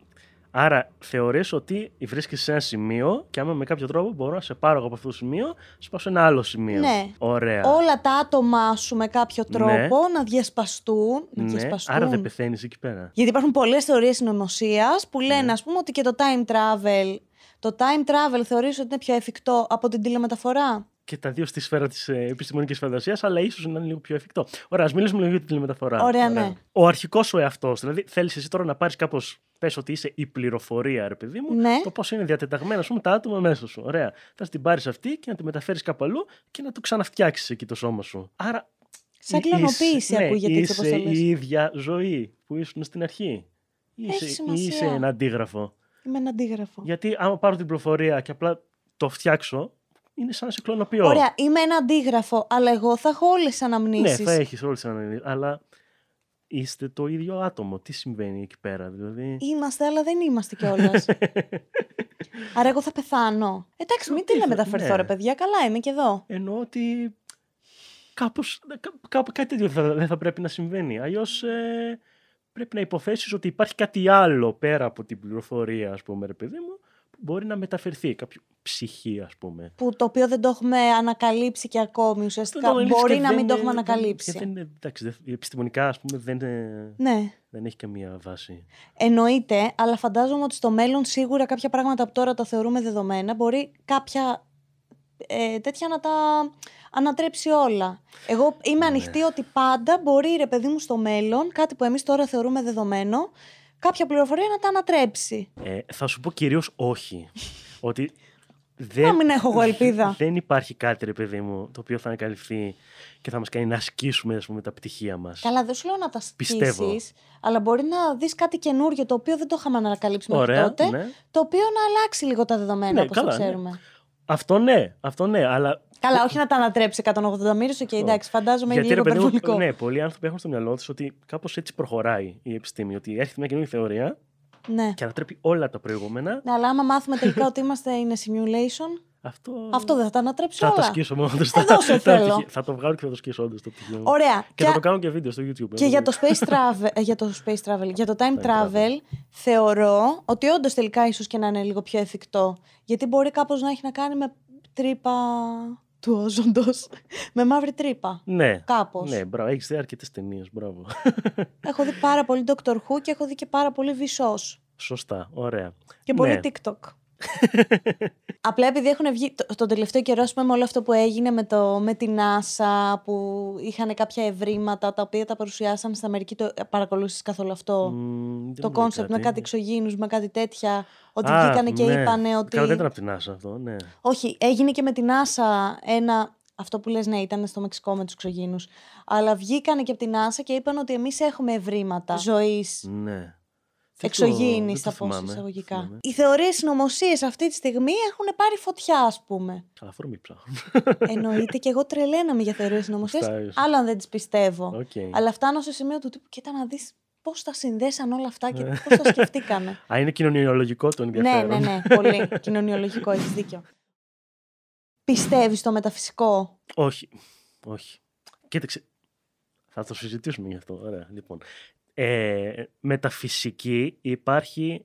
Άρα θεωρείς ότι βρίσκεις σε ένα σημείο και άμα με κάποιο τρόπο μπορώ να σε πάρω από αυτό το σημείο, σε πάω σε ένα άλλο σημείο. Ναι. Ωραία. Όλα τα άτομα σου με κάποιο ναι. τρόπο να διασπαστούν. Να ναι. διασπαστούν. Άρα δεν πεθαίνεις εκεί πέρα. Γιατί υπάρχουν πολλές θεωρίες συνωμοσίας που λένε, ναι. ας πούμε, ότι και το time travel. Το time travel θεωρείς ότι είναι πιο εφικτό από την τηλεμεταφορά και τα δύο στη σφαίρα της ε, επιστημονικής φαντασίας, αλλά ίσως να είναι λίγο πιο εφικτό. Ωραία, ας μιλήσουμε λίγο για την τηλεμεταφορά. Ωραία, ναι. Ο αρχικός σου εαυτός, δηλαδή θέλεις εσύ τώρα να πάρεις κάπως. Πες ότι είσαι η πληροφορία, ρε παιδί μου, ναι. το πώς είναι διατεταγμένα ας πούμε, τα άτομα μέσα σου. Ωραία. Θα την πάρεις αυτή και να τη μεταφέρεις κάπου αλλού και να το ξαναφτιάξεις εκεί το σώμα σου. Άρα. Σαν κλανοποίηση ναι, ακούγεται έτσι όπως ναι, η ίδια ζωή που ήσουν στην αρχή. Είσαι, είσαι ένα αντίγραφο. Είμαι ένα αντίγραφο. Γιατί άμα πάρω την πληροφορία και απλά το φτιάξω, είναι σαν να σε κλωνοποιώ. Ωραία, είμαι ένα αντίγραφο, αλλά εγώ θα έχω όλες τις ναι, αναμνήσεις. Ναι, θα έχεις όλες τις αναμνήσεις, αλλά είστε το ίδιο άτομο. Τι συμβαίνει εκεί πέρα, δηλαδή. Είμαστε, αλλά δεν είμαστε κιόλας. Άρα εγώ θα πεθάνω. Εντάξει, μην τι να μεταφερθώ, ρε παιδιά, καλά είμαι και εδώ. Εννοώ ότι κάπως, κά, κάτι τέτοιο δεν θα πρέπει να συμβαίνει. Αλλιώς ε, πρέπει να υποθέσεις ότι υπάρχει κάτι άλλο πέρα από την πληροφορία, ας πούμε, ρε παιδί μου, μπορεί να μεταφερθεί κάποιο ψυχή, ας πούμε. Που το οποίο δεν το έχουμε ανακαλύψει και ακόμη ουσιαστικά. Το μπορεί να μην το έχουμε ανακαλύψει. Δεν, είναι, εντάξει, επιστημονικά, ας πούμε, δεν, ε, ναι. δεν έχει καμία βάση. Εννοείται, αλλά φαντάζομαι ότι στο μέλλον σίγουρα κάποια πράγματα από τώρα τα θεωρούμε δεδομένα. Μπορεί κάποια ε, τέτοια να τα ανατρέψει όλα. Εγώ είμαι ναι. ανοιχτή ότι πάντα μπορεί, ρε παιδί μου, στο μέλλον κάτι που εμείς τώρα θεωρούμε δεδομένο κάποια πληροφορία να τα ανατρέψει. Ε, θα σου πω κυρίως όχι. ότι δεν, να μην έχω εγώ ελπίδα. Δεν υπάρχει κάτι, ρε παιδί μου, το οποίο θα ανακαλυφθεί και θα μας κάνει να ασκήσουμε ας πούμε, τα πτυχία μας. Καλά, δεν σου λέω να τα ασκήσει, αλλά μπορεί να δεις κάτι καινούργιο το οποίο δεν το είχαμε ανακαλύψει μέχρι τότε. Ναι. Το οποίο να αλλάξει λίγο τα δεδομένα ναι, όπως το ναι. ξέρουμε. Αυτό ναι, αυτό ναι, αλλά Καλά, όχι να τα ανατρέψει 180 μοίρε, και εντάξει, φαντάζομαι είναι λίγο υπερβολικό. Ναι, πολλοί άνθρωποι έχουν στο μυαλό τους ότι κάπως έτσι προχωράει η επιστήμη. Ότι έρχεται μια καινούργια θεωρία ναι. και ανατρέπει όλα τα προηγούμενα. Ναι, αλλά άμα μάθουμε τελικά ότι είμαστε είναι simulation. Αυτό... Αυτό δεν θα τα ανατρέψει θα όλα. Θα το σκίσω μόνο. Ε, θέλω. θα το βγάλω και θα το σκίσω όντως το πτυχίο. Ωραία. Και, και θα το κάνω και βίντεο στο YouTube. Και ε, για το space travel, ε, για το, space travel, για το time travel, θεωρώ ότι όντως τελικά ίσως και να είναι λίγο πιο εφικτό. Γιατί μπορεί κάπως να έχει να κάνει με τρύπα του όζοντος με μαύρη τρύπα. Ναι. Κάπως. Ναι, μπράβο. Έχεις δει αρκετές ταινίες. Μπράβο. Έχω δει πάρα πολύ Doctor Who και έχω δει και πάρα πολύ Βυσό. Σωστά. Ωραία. Και πολύ ναι. TikTok. Απλά επειδή έχουν βγει το, τον τελευταίο καιρό πούμε, όλο αυτό που έγινε με, το, με την NASA που είχαν κάποια ευρήματα τα οποία τα παρουσιάσαν στα Αμερική το παρακολούθησες καθόλου αυτό το κόνσεπτ με κάτι εξωγήινους με κάτι τέτοια ότι Α, βγήκανε και ναι. είπανε ότι Καλά δεν ήταν από την NASA αυτό ναι. Όχι έγινε και με την NASA ένα αυτό που λες ναι ήταν στο Μεξικό με τους εξωγήινους αλλά βγήκανε και από την NASA και είπαν ότι εμείς έχουμε ευρήματα ναι. ζωής ναι εξωγήινη στα πω εισαγωγικά. Οι θεωρίες συνωμοσίες αυτή τη στιγμή έχουν πάρει φωτιά, ας πούμε. Καλά, φορμή Εννοείται και εγώ τρελαίναμε για θεωρίες συνωμοσίες, αν δεν τις πιστεύω. Okay. Αλλά φτάνω σε σημείο του τύπου, ήταν να δεις πώς τα συνδέσαν όλα αυτά και ναι. πώς τα σκεφτήκαμε. Α, είναι κοινωνιολογικό το ενδιαφέρον. ναι, ναι, ναι, πολύ. κοινωνιολογικό, έχεις δίκιο. Πιστεύεις στο μεταφυσικό. Όχι. Όχι. Κοίταξε. Θα το συζητήσουμε γι' αυτό. Ωραία. Λοιπόν, ε, μεταφυσική υπάρχει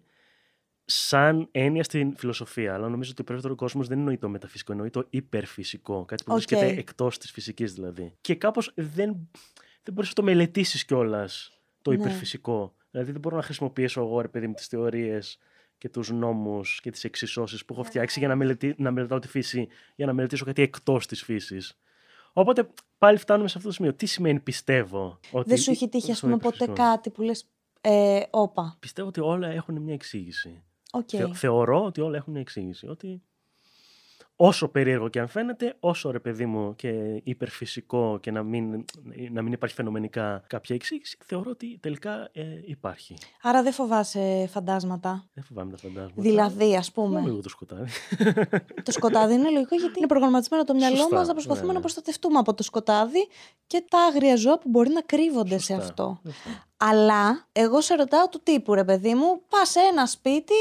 σαν έννοια στην φιλοσοφία. Αλλά νομίζω ότι ο περισσότερο κόσμος δεν εννοεί το μεταφυσικό, εννοεί το υπερφυσικό. Κάτι που βρίσκεται εκτός της φυσικής δηλαδή. Και κάπως δεν, δεν μπορείς να το μελετήσεις κιόλας το ναι. υπερφυσικό. Δηλαδή δεν μπορώ να χρησιμοποιήσω εγώ, ρε παιδί μου, τις θεωρίες και τους νόμους και τις εξισώσεις που έχω φτιάξει για να, μελετή, να μελετάω τη φύση, για να μελετήσω κάτι εκτός της φύσης. Οπότε πάλι φτάνουμε σε αυτό το σημείο. Τι σημαίνει πιστεύω. Ότι δεν σου έχει τύχει, α πούμε, ποτέ κάτι που λες. Ε, όπα. Πιστεύω ότι όλα έχουν μια εξήγηση. Okay. θεωρώ ότι όλα έχουν μια εξήγηση. Ότι όσο περίεργο και αν φαίνεται, όσο ρε παιδί μου και υπερφυσικό και να μην, να μην υπάρχει φαινομενικά κάποια εξήγηση, θεωρώ ότι τελικά ε, υπάρχει. Άρα δεν φοβάσαι φαντάσματα. Δεν φοβάμαι τα φαντάσματα. Δηλαδή, ας πούμε. Δεν λίγο το σκοτάδι. το σκοτάδι είναι λογικό γιατί είναι προγραμματισμένο το μυαλό μας να προσπαθούμε ναι, να ναι. προστατευτούμε από το σκοτάδι και τα άγρια ζώα που μπορεί να κρύβονται σε αυτό. Αλλά εγώ σε ρωτάω του τύπου, ρε παιδί μου, πας ένα σπίτι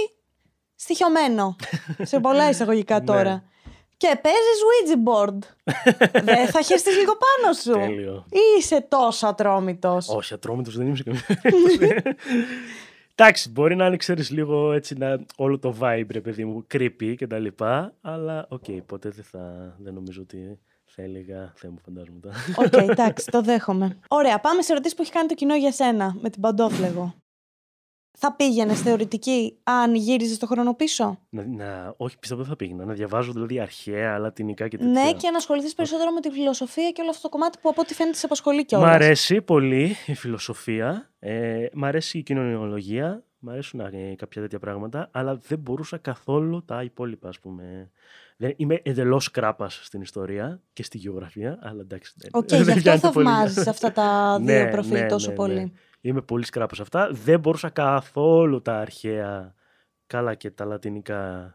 στοιχειωμένο. σε πολλά εισαγωγικά ναι. τώρα και παίζεις Ouija board. δεν θα χεστείς λίγο πάνω σου. Τέλειο. Ή είσαι τόσο ατρόμητος. Όχι, ατρόμητος δεν είμαι σε καμία Εντάξει, μπορεί να είναι, ξέρεις λίγο έτσι να, όλο το vibe, ρε παιδί μου, creepy και τα λοιπά. Αλλά οκ, okay, ποτέ δεν θα. Δεν νομίζω ότι θα έλεγα. Θεέ μου, φαντάζομαι Οκ, okay, εντάξει, το δέχομαι. Ωραία, πάμε σε ερωτήσεις που έχει κάνει το κοινό για σένα, με την παντόφλεγο θα πήγαινες θεωρητική αν γύριζες το χρόνο πίσω. Να, να, όχι, πιστεύω δεν θα πήγαινα. Να διαβάζω δηλαδή αρχαία, λατινικά και ναι, τέτοια. Ναι, και να ασχοληθείς περισσότερο με τη φιλοσοφία και όλο αυτό το κομμάτι που από ό,τι φαίνεται σε απασχολεί κιόλα. Μ' αρέσει πολύ η φιλοσοφία. Ε, μ' αρέσει η κοινωνιολογία. Μ' αρέσουν ε, κάποια τέτοια πράγματα. Αλλά δεν μπορούσα καθόλου τα υπόλοιπα, ας πούμε. είμαι εντελώς κράπας στην ιστορία και στη γεωγραφία. Αλλά εντάξει. Οκ, okay, γι' αυτό θαυμάζεις αυτά τα ναι, δύο προφίλ ναι, τόσο πολύ. Είμαι πολύ σκράπος αυτά. Δεν μπορούσα καθόλου τα αρχαία, καλά και τα λατινικά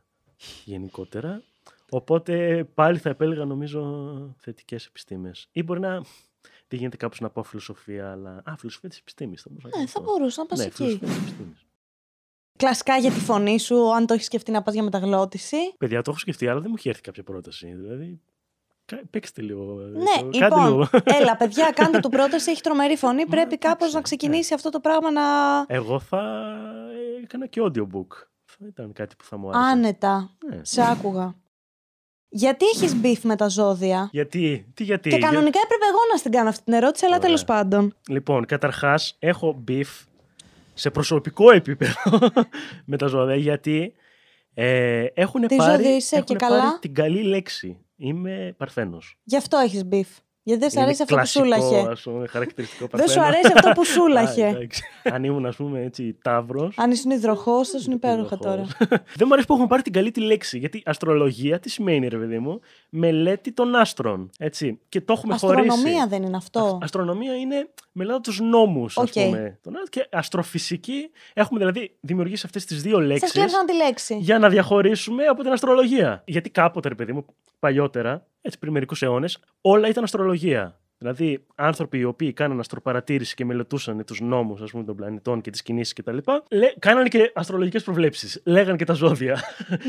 γενικότερα. Οπότε πάλι θα επέλεγα νομίζω θετικές επιστήμες. Ή μπορεί να δεν γίνεται κάπως να πω φιλοσοφία, αλλά... Α, φιλοσοφία της επιστήμης θα μπορούσα να Ναι, θα μπορούσα να πας ναι, εκεί. Κλασικά για τη φωνή σου, αν το έχεις σκεφτεί να πας για μεταγλώτηση. Παιδιά, το έχω σκεφτεί, αλλά δεν μου έχει έρθει κάποια πρόταση. Δηλαδή, Παίξτε λίγο. Ναι, ε, το... λοιπόν, λίγο. έλα παιδιά, κάντε του πρόταση, έχει τρομερή φωνή, πρέπει κάπως να ναι. ξεκινήσει ναι. αυτό το πράγμα να... Εγώ θα ε, έκανα και audiobook. Θα ήταν κάτι που θα μου άρεσε. Άνετα, ναι. σε άκουγα. Γιατί έχεις μπιφ με τα ζώδια. Γιατί, τι γιατί. Και κανονικά για... έπρεπε εγώ να στην κάνω αυτή την ερώτηση, αλλά τέλος πάντων. Λοιπόν, καταρχάς, έχω μπιφ σε προσωπικό επίπεδο με τα ζώδια, γιατί ε, έχουν, Τι πάρει, έχουν και πάρει καλά. την καλή λέξη Είμαι παρθένος. Γι' αυτό έχεις μπιφ. Γιατί δεν σου αρέσει αυτό που σούλαχε. Πούμε, χαρακτηριστικό δεν σου αρέσει αυτό που σούλαχε. αν ήμουν, ας πούμε, έτσι, τάβρος. Αν ήσουν υδροχός, θα ήσουν ε, υπέροχα τώρα. δεν μου αρέσει που έχουμε πάρει την καλή τη λέξη. Γιατί αστρολογία τι σημαίνει, ρε παιδί μου, μελέτη των άστρων. Έτσι. Και το έχουμε χωρίσει. Αστρονομία δεν είναι αυτό. αστρονομία είναι μελέτη τους νόμους, okay. ας πούμε. Και αστροφυσική έχουμε δηλαδή δημιουργήσει αυτές τις δύο λέξει. Σα τη λέξη. Για να διαχωρίσουμε από την αστρολογία. Γιατί κάποτε, ρε παιδί μου, παλιότερα, έτσι πριν μερικούς αιώνες, όλα ήταν αστρολογία. Δηλαδή, άνθρωποι οι οποίοι κάνανε αστροπαρατήρηση και μελετούσαν τους νόμους των πλανητών και τις κινήσεις κτλ. Κάνανε και αστρολογικές προβλέψεις. Λέγανε και τα ζώδια.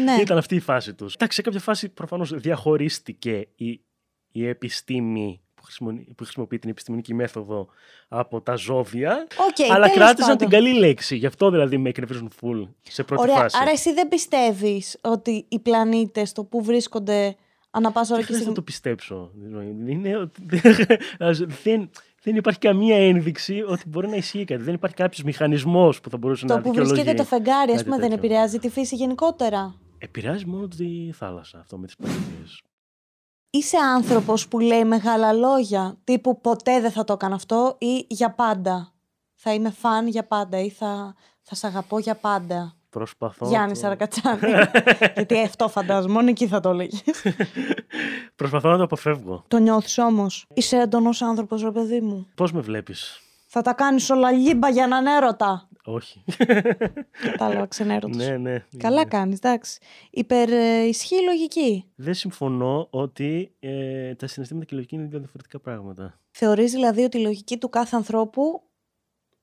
Ναι. ήταν αυτή η φάση τους. Εντάξει, σε κάποια φάση προφανώς διαχωρίστηκε η, η επιστήμη που χρησιμοποιεί την επιστημονική μέθοδο από τα ζώδια. αλλά κράτησαν την καλή λέξη. Γι' αυτό δηλαδή με εκνευρίζουν full σε πρώτη Ωραία, φάση. Άρα εσύ δεν πιστεύεις ότι οι πλανήτες, το που βρίσκονται Ανά πάσα και στιγμή. Δεν το πιστέψω. Είναι... δεν, δεν υπάρχει καμία ένδειξη ότι μπορεί να ισχύει κάτι. Δεν υπάρχει κάποιος μηχανισμός που θα μπορούσε το να Το που βρίσκεται το φεγγάρι, ας πούμε, δεν επηρεάζει τη φύση γενικότερα. Επηρεάζει μόνο τη θάλασσα αυτό με τις παραλίε. Είσαι άνθρωπος που λέει μεγάλα λόγια, τύπου ποτέ δεν θα το έκανα αυτό ή για πάντα. Θα είμαι φαν για πάντα ή θα, θα αγαπώ για πάντα. Προσπαθώ. Γιάννη το... Σαρακατσάνη. Γιατί αυτό φαντάζομαι, μόνο εκεί θα το λέγε. Προσπαθώ να το αποφεύγω. Το νιώθεις όμως. Είσαι έντονος άνθρωπος, ρε παιδί μου. Πώς με βλέπεις. Θα τα κάνεις όλα λίμπα για έναν έρωτα. Όχι. Κατάλαβα, ξενέρωτο. Ναι, ναι, ναι. Καλά κάνεις, εντάξει. Υπερισχύει ε, η λογική. Δεν συμφωνώ ότι ε, τα συναισθήματα και η λογική είναι δύο διαφορετικά πράγματα. Θεωρείς δηλαδή ότι η λογική του κάθε ανθρώπου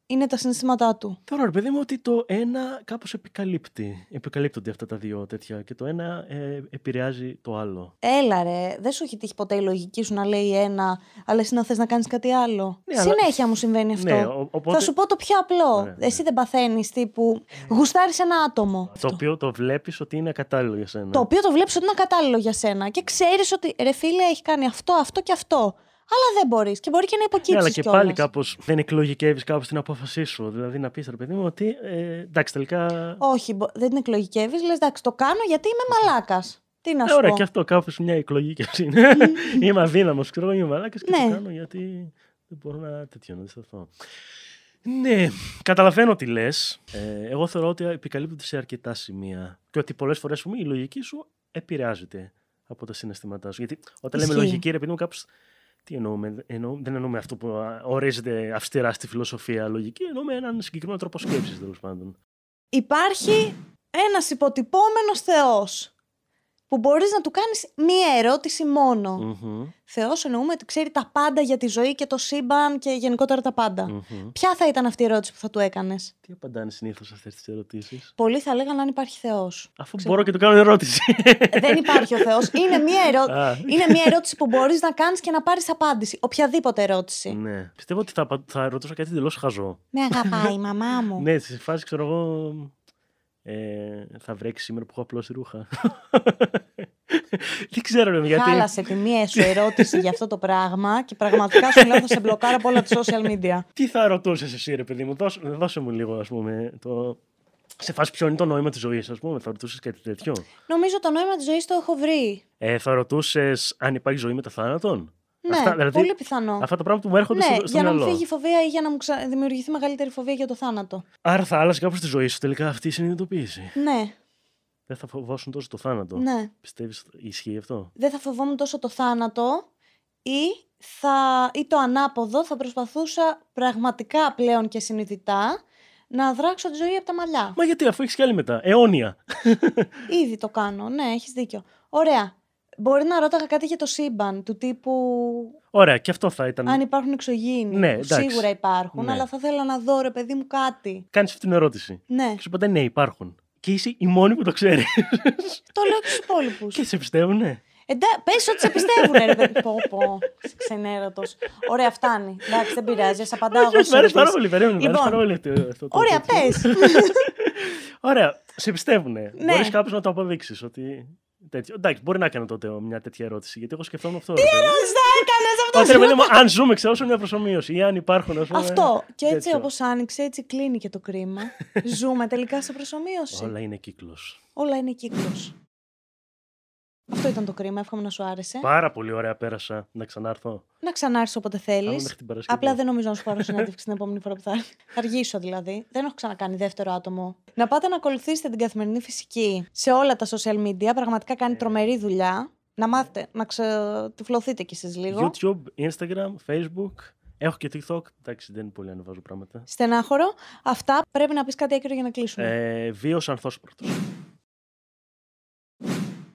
είναι τα συναισθήματά του. Θεωρώ παιδί μου, ότι το ένα κάπως επικαλύπτει. Επικαλύπτονται αυτά τα δύο τέτοια και το ένα ε, επηρεάζει το άλλο. Έλα, ρε. Δεν σου έχει τύχει ποτέ η λογική σου να λέει ένα, αλλά εσύ να θες να κάνεις κάτι άλλο. Ναι, Συνέχεια μου συμβαίνει ναι, αυτό. Ναι, Θα σου πω το πιο απλό. Ναι, ναι. εσύ δεν παθαίνεις τύπου. Ε. Γουστάρεις ένα άτομο. Το οποίο το βλέπεις ότι είναι ακατάλληλο για σένα. Το οποίο το βλέπεις ότι είναι ακατάλληλο για σένα και ξέρεις ότι ρε φίλε έχει κάνει αυτό, αυτό και αυτό αλλά δεν μπορείς. Και μπορεί και να υποκύψει. Ναι, αλλά και πάλι κάπως δεν εκλογικεύεις κάπως την απόφασή σου. Δηλαδή να πεις ρε παιδί μου ότι. Ε, εντάξει, τελικά. Όχι, δεν την εκλογικεύεις. Λες εντάξει, το κάνω γιατί είμαι μαλάκας. Τι να ε, σου ε, ωραία, και αυτό κάπως μια εκλογικεύση είναι. είμαι αδύναμος, ξέρω εγώ, είμαι μαλάκας και ναι. το κάνω γιατί δεν μπορώ να τέτοιο να αυτό. Ναι, καταλαβαίνω τι λες. Ε, εγώ θεωρώ ότι επικαλύπτονται σε αρκετά σημεία. Και ότι πολλές φορές η λογική σου επηρεάζεται από τα συναισθήματά σου. Γιατί όταν Ισχύει. λέμε λογική, ρε παιδί μου, κάπως τι εννοούμε, δεν εννοούμε αυτό που ορίζεται αυστηρά στη φιλοσοφία λογική, εννοούμε έναν συγκεκριμένο τρόπο σκέψης τέλος πάντων. Υπάρχει ένας υποτυπώμενος Θεός που μπορείς να του κάνεις μία ερώτηση μόνο. Mm-hmm. Θεός εννοούμε ότι ξέρει τα πάντα για τη ζωή και το σύμπαν και γενικότερα τα πάντα. Mm-hmm. Ποια θα ήταν αυτή η ερώτηση που θα του έκανες? Τι απαντάνε συνήθως αυτές τις ερωτήσεις? Πολλοί θα λέγανε αν υπάρχει Θεός. Αφού μπορώ και του κάνω ερώτηση. Ε, δεν υπάρχει ο Θεός. Είναι μία, ερω... ερώτηση που μπορείς να κάνεις και να πάρεις απάντηση. Οποιαδήποτε ερώτηση. Ναι. Πιστεύω ότι θα, θα κάτι τελώς χαζό. Με αγαπάει η μαμά μου. ναι, σε φάση ξέρω εγώ ε, θα βρέξει σήμερα που έχω απλώσει ρούχα. Δεν ξέρω ρε, γιατί. Χάλασε τη μία σου ερώτηση για αυτό το πράγμα και πραγματικά σου λέω θα σε μπλοκάρω από όλα τα social media. Τι θα ρωτούσες εσύ, ρε παιδί μου, δώσε, μου λίγο, ας πούμε, το, σε φάση ποιο είναι το νόημα της ζωής, ας πούμε, θα ρωτούσες κάτι τέτοιο. Νομίζω το νόημα της ζωής το έχω βρει. Ε, θα ρωτούσες αν υπάρχει ζωή μετά θάνατον. Ναι, αυτά, δηλαδή, πολύ πιθανό. Αυτά τα πράγματα που μου έρχονται ναι, στο, στο για να μου φύγει η φοβία ή για να μου ξα... δημιουργηθεί μεγαλύτερη φοβία για το θάνατο. Άρα θα άλλαζε κάπω τη ζωή σου τελικά αυτή η συνειδητοποίηση. Ναι. Δεν θα φοβόσουν τόσο το θάνατο. Ναι. Πιστεύεις ισχύει αυτό. Δεν θα φοβόμουν τόσο το θάνατο ή, θα... ή το ανάποδο θα προσπαθούσα πραγματικά πλέον και συνειδητά να δράξω τη ζωή από τα μαλλιά. Μα γιατί, αφού έχεις και άλλη μετά. Αιώνια. Ήδη το κάνω. Ναι, έχεις δίκιο. Ωραία. Μπορεί να ρώταγα κάτι για το σύμπαν, του τύπου. Ωραία, και αυτό θα ήταν. Αν υπάρχουν εξωγήινοι. Ναι, Σίγουρα υπάρχουν, ναι. αλλά θα ήθελα να δω, ρε παιδί μου, κάτι. Κάνεις αυτή την ερώτηση. Ναι. Και σου πω, ναι, υπάρχουν. Και είσαι η μόνη που το ξέρεις. το λέω και στου υπόλοιπους. Και σε πιστεύουν, ναι. Εντάξει, πες ότι σε πιστεύουν, ρε παιδί. Πω, πω. Ξενέρωτος. Ωραία, φτάνει. Εντάξει, δεν πειράζει. Ας απαντάω εγώ. Μου αρέσει λοιπόν, πάρα πολύ. Ωραία, πες. Ωραία, σε πιστεύουν. Ναι. Μπορείς κάποιο να το αποδείξεις ότι τέτοιο. Εντάξει, μπορεί να έκανε τότε μια τέτοια ερώτηση, γιατί εγώ σκεφτόμουν αυτό. Τι ερώτηση θα έκανες αυτό. αν ζούμε, ξέρω, όσο μια προσωμείωση ή αν υπάρχουν. Όσο αυτό. Και έτσι όπως άνοιξε, έτσι κλείνει και το κρίμα. ζούμε τελικά σε προσωμείωση. Όλα είναι κύκλος. Όλα είναι κύκλος. Αυτό ήταν το κρίμα. Εύχομαι να σου άρεσε. Πάρα πολύ ωραία πέρασα. Να ξανάρθω. Να ξανάρθω όποτε θέλεις. Απλά δεν νομίζω να σου πάρω συνέντευξη την επόμενη φορά που θα αργήσω δηλαδή. Δεν έχω ξανακάνει δεύτερο άτομο. Να πάτε να ακολουθήσετε την καθημερινή φυσική σε όλα τα social media. Πραγματικά κάνει ε. τρομερή δουλειά. Να μάθετε, να ξετυφλωθείτε κι εσείς λίγο. YouTube, Instagram, Facebook. Έχω και TikTok. Εντάξει, δεν είναι πολύ ανεβάζω πράγματα. Στενάχωρο. Αυτά πρέπει να πεις κάτι άκυρο για να κλείσουμε. Ε, ανθός πρώτος.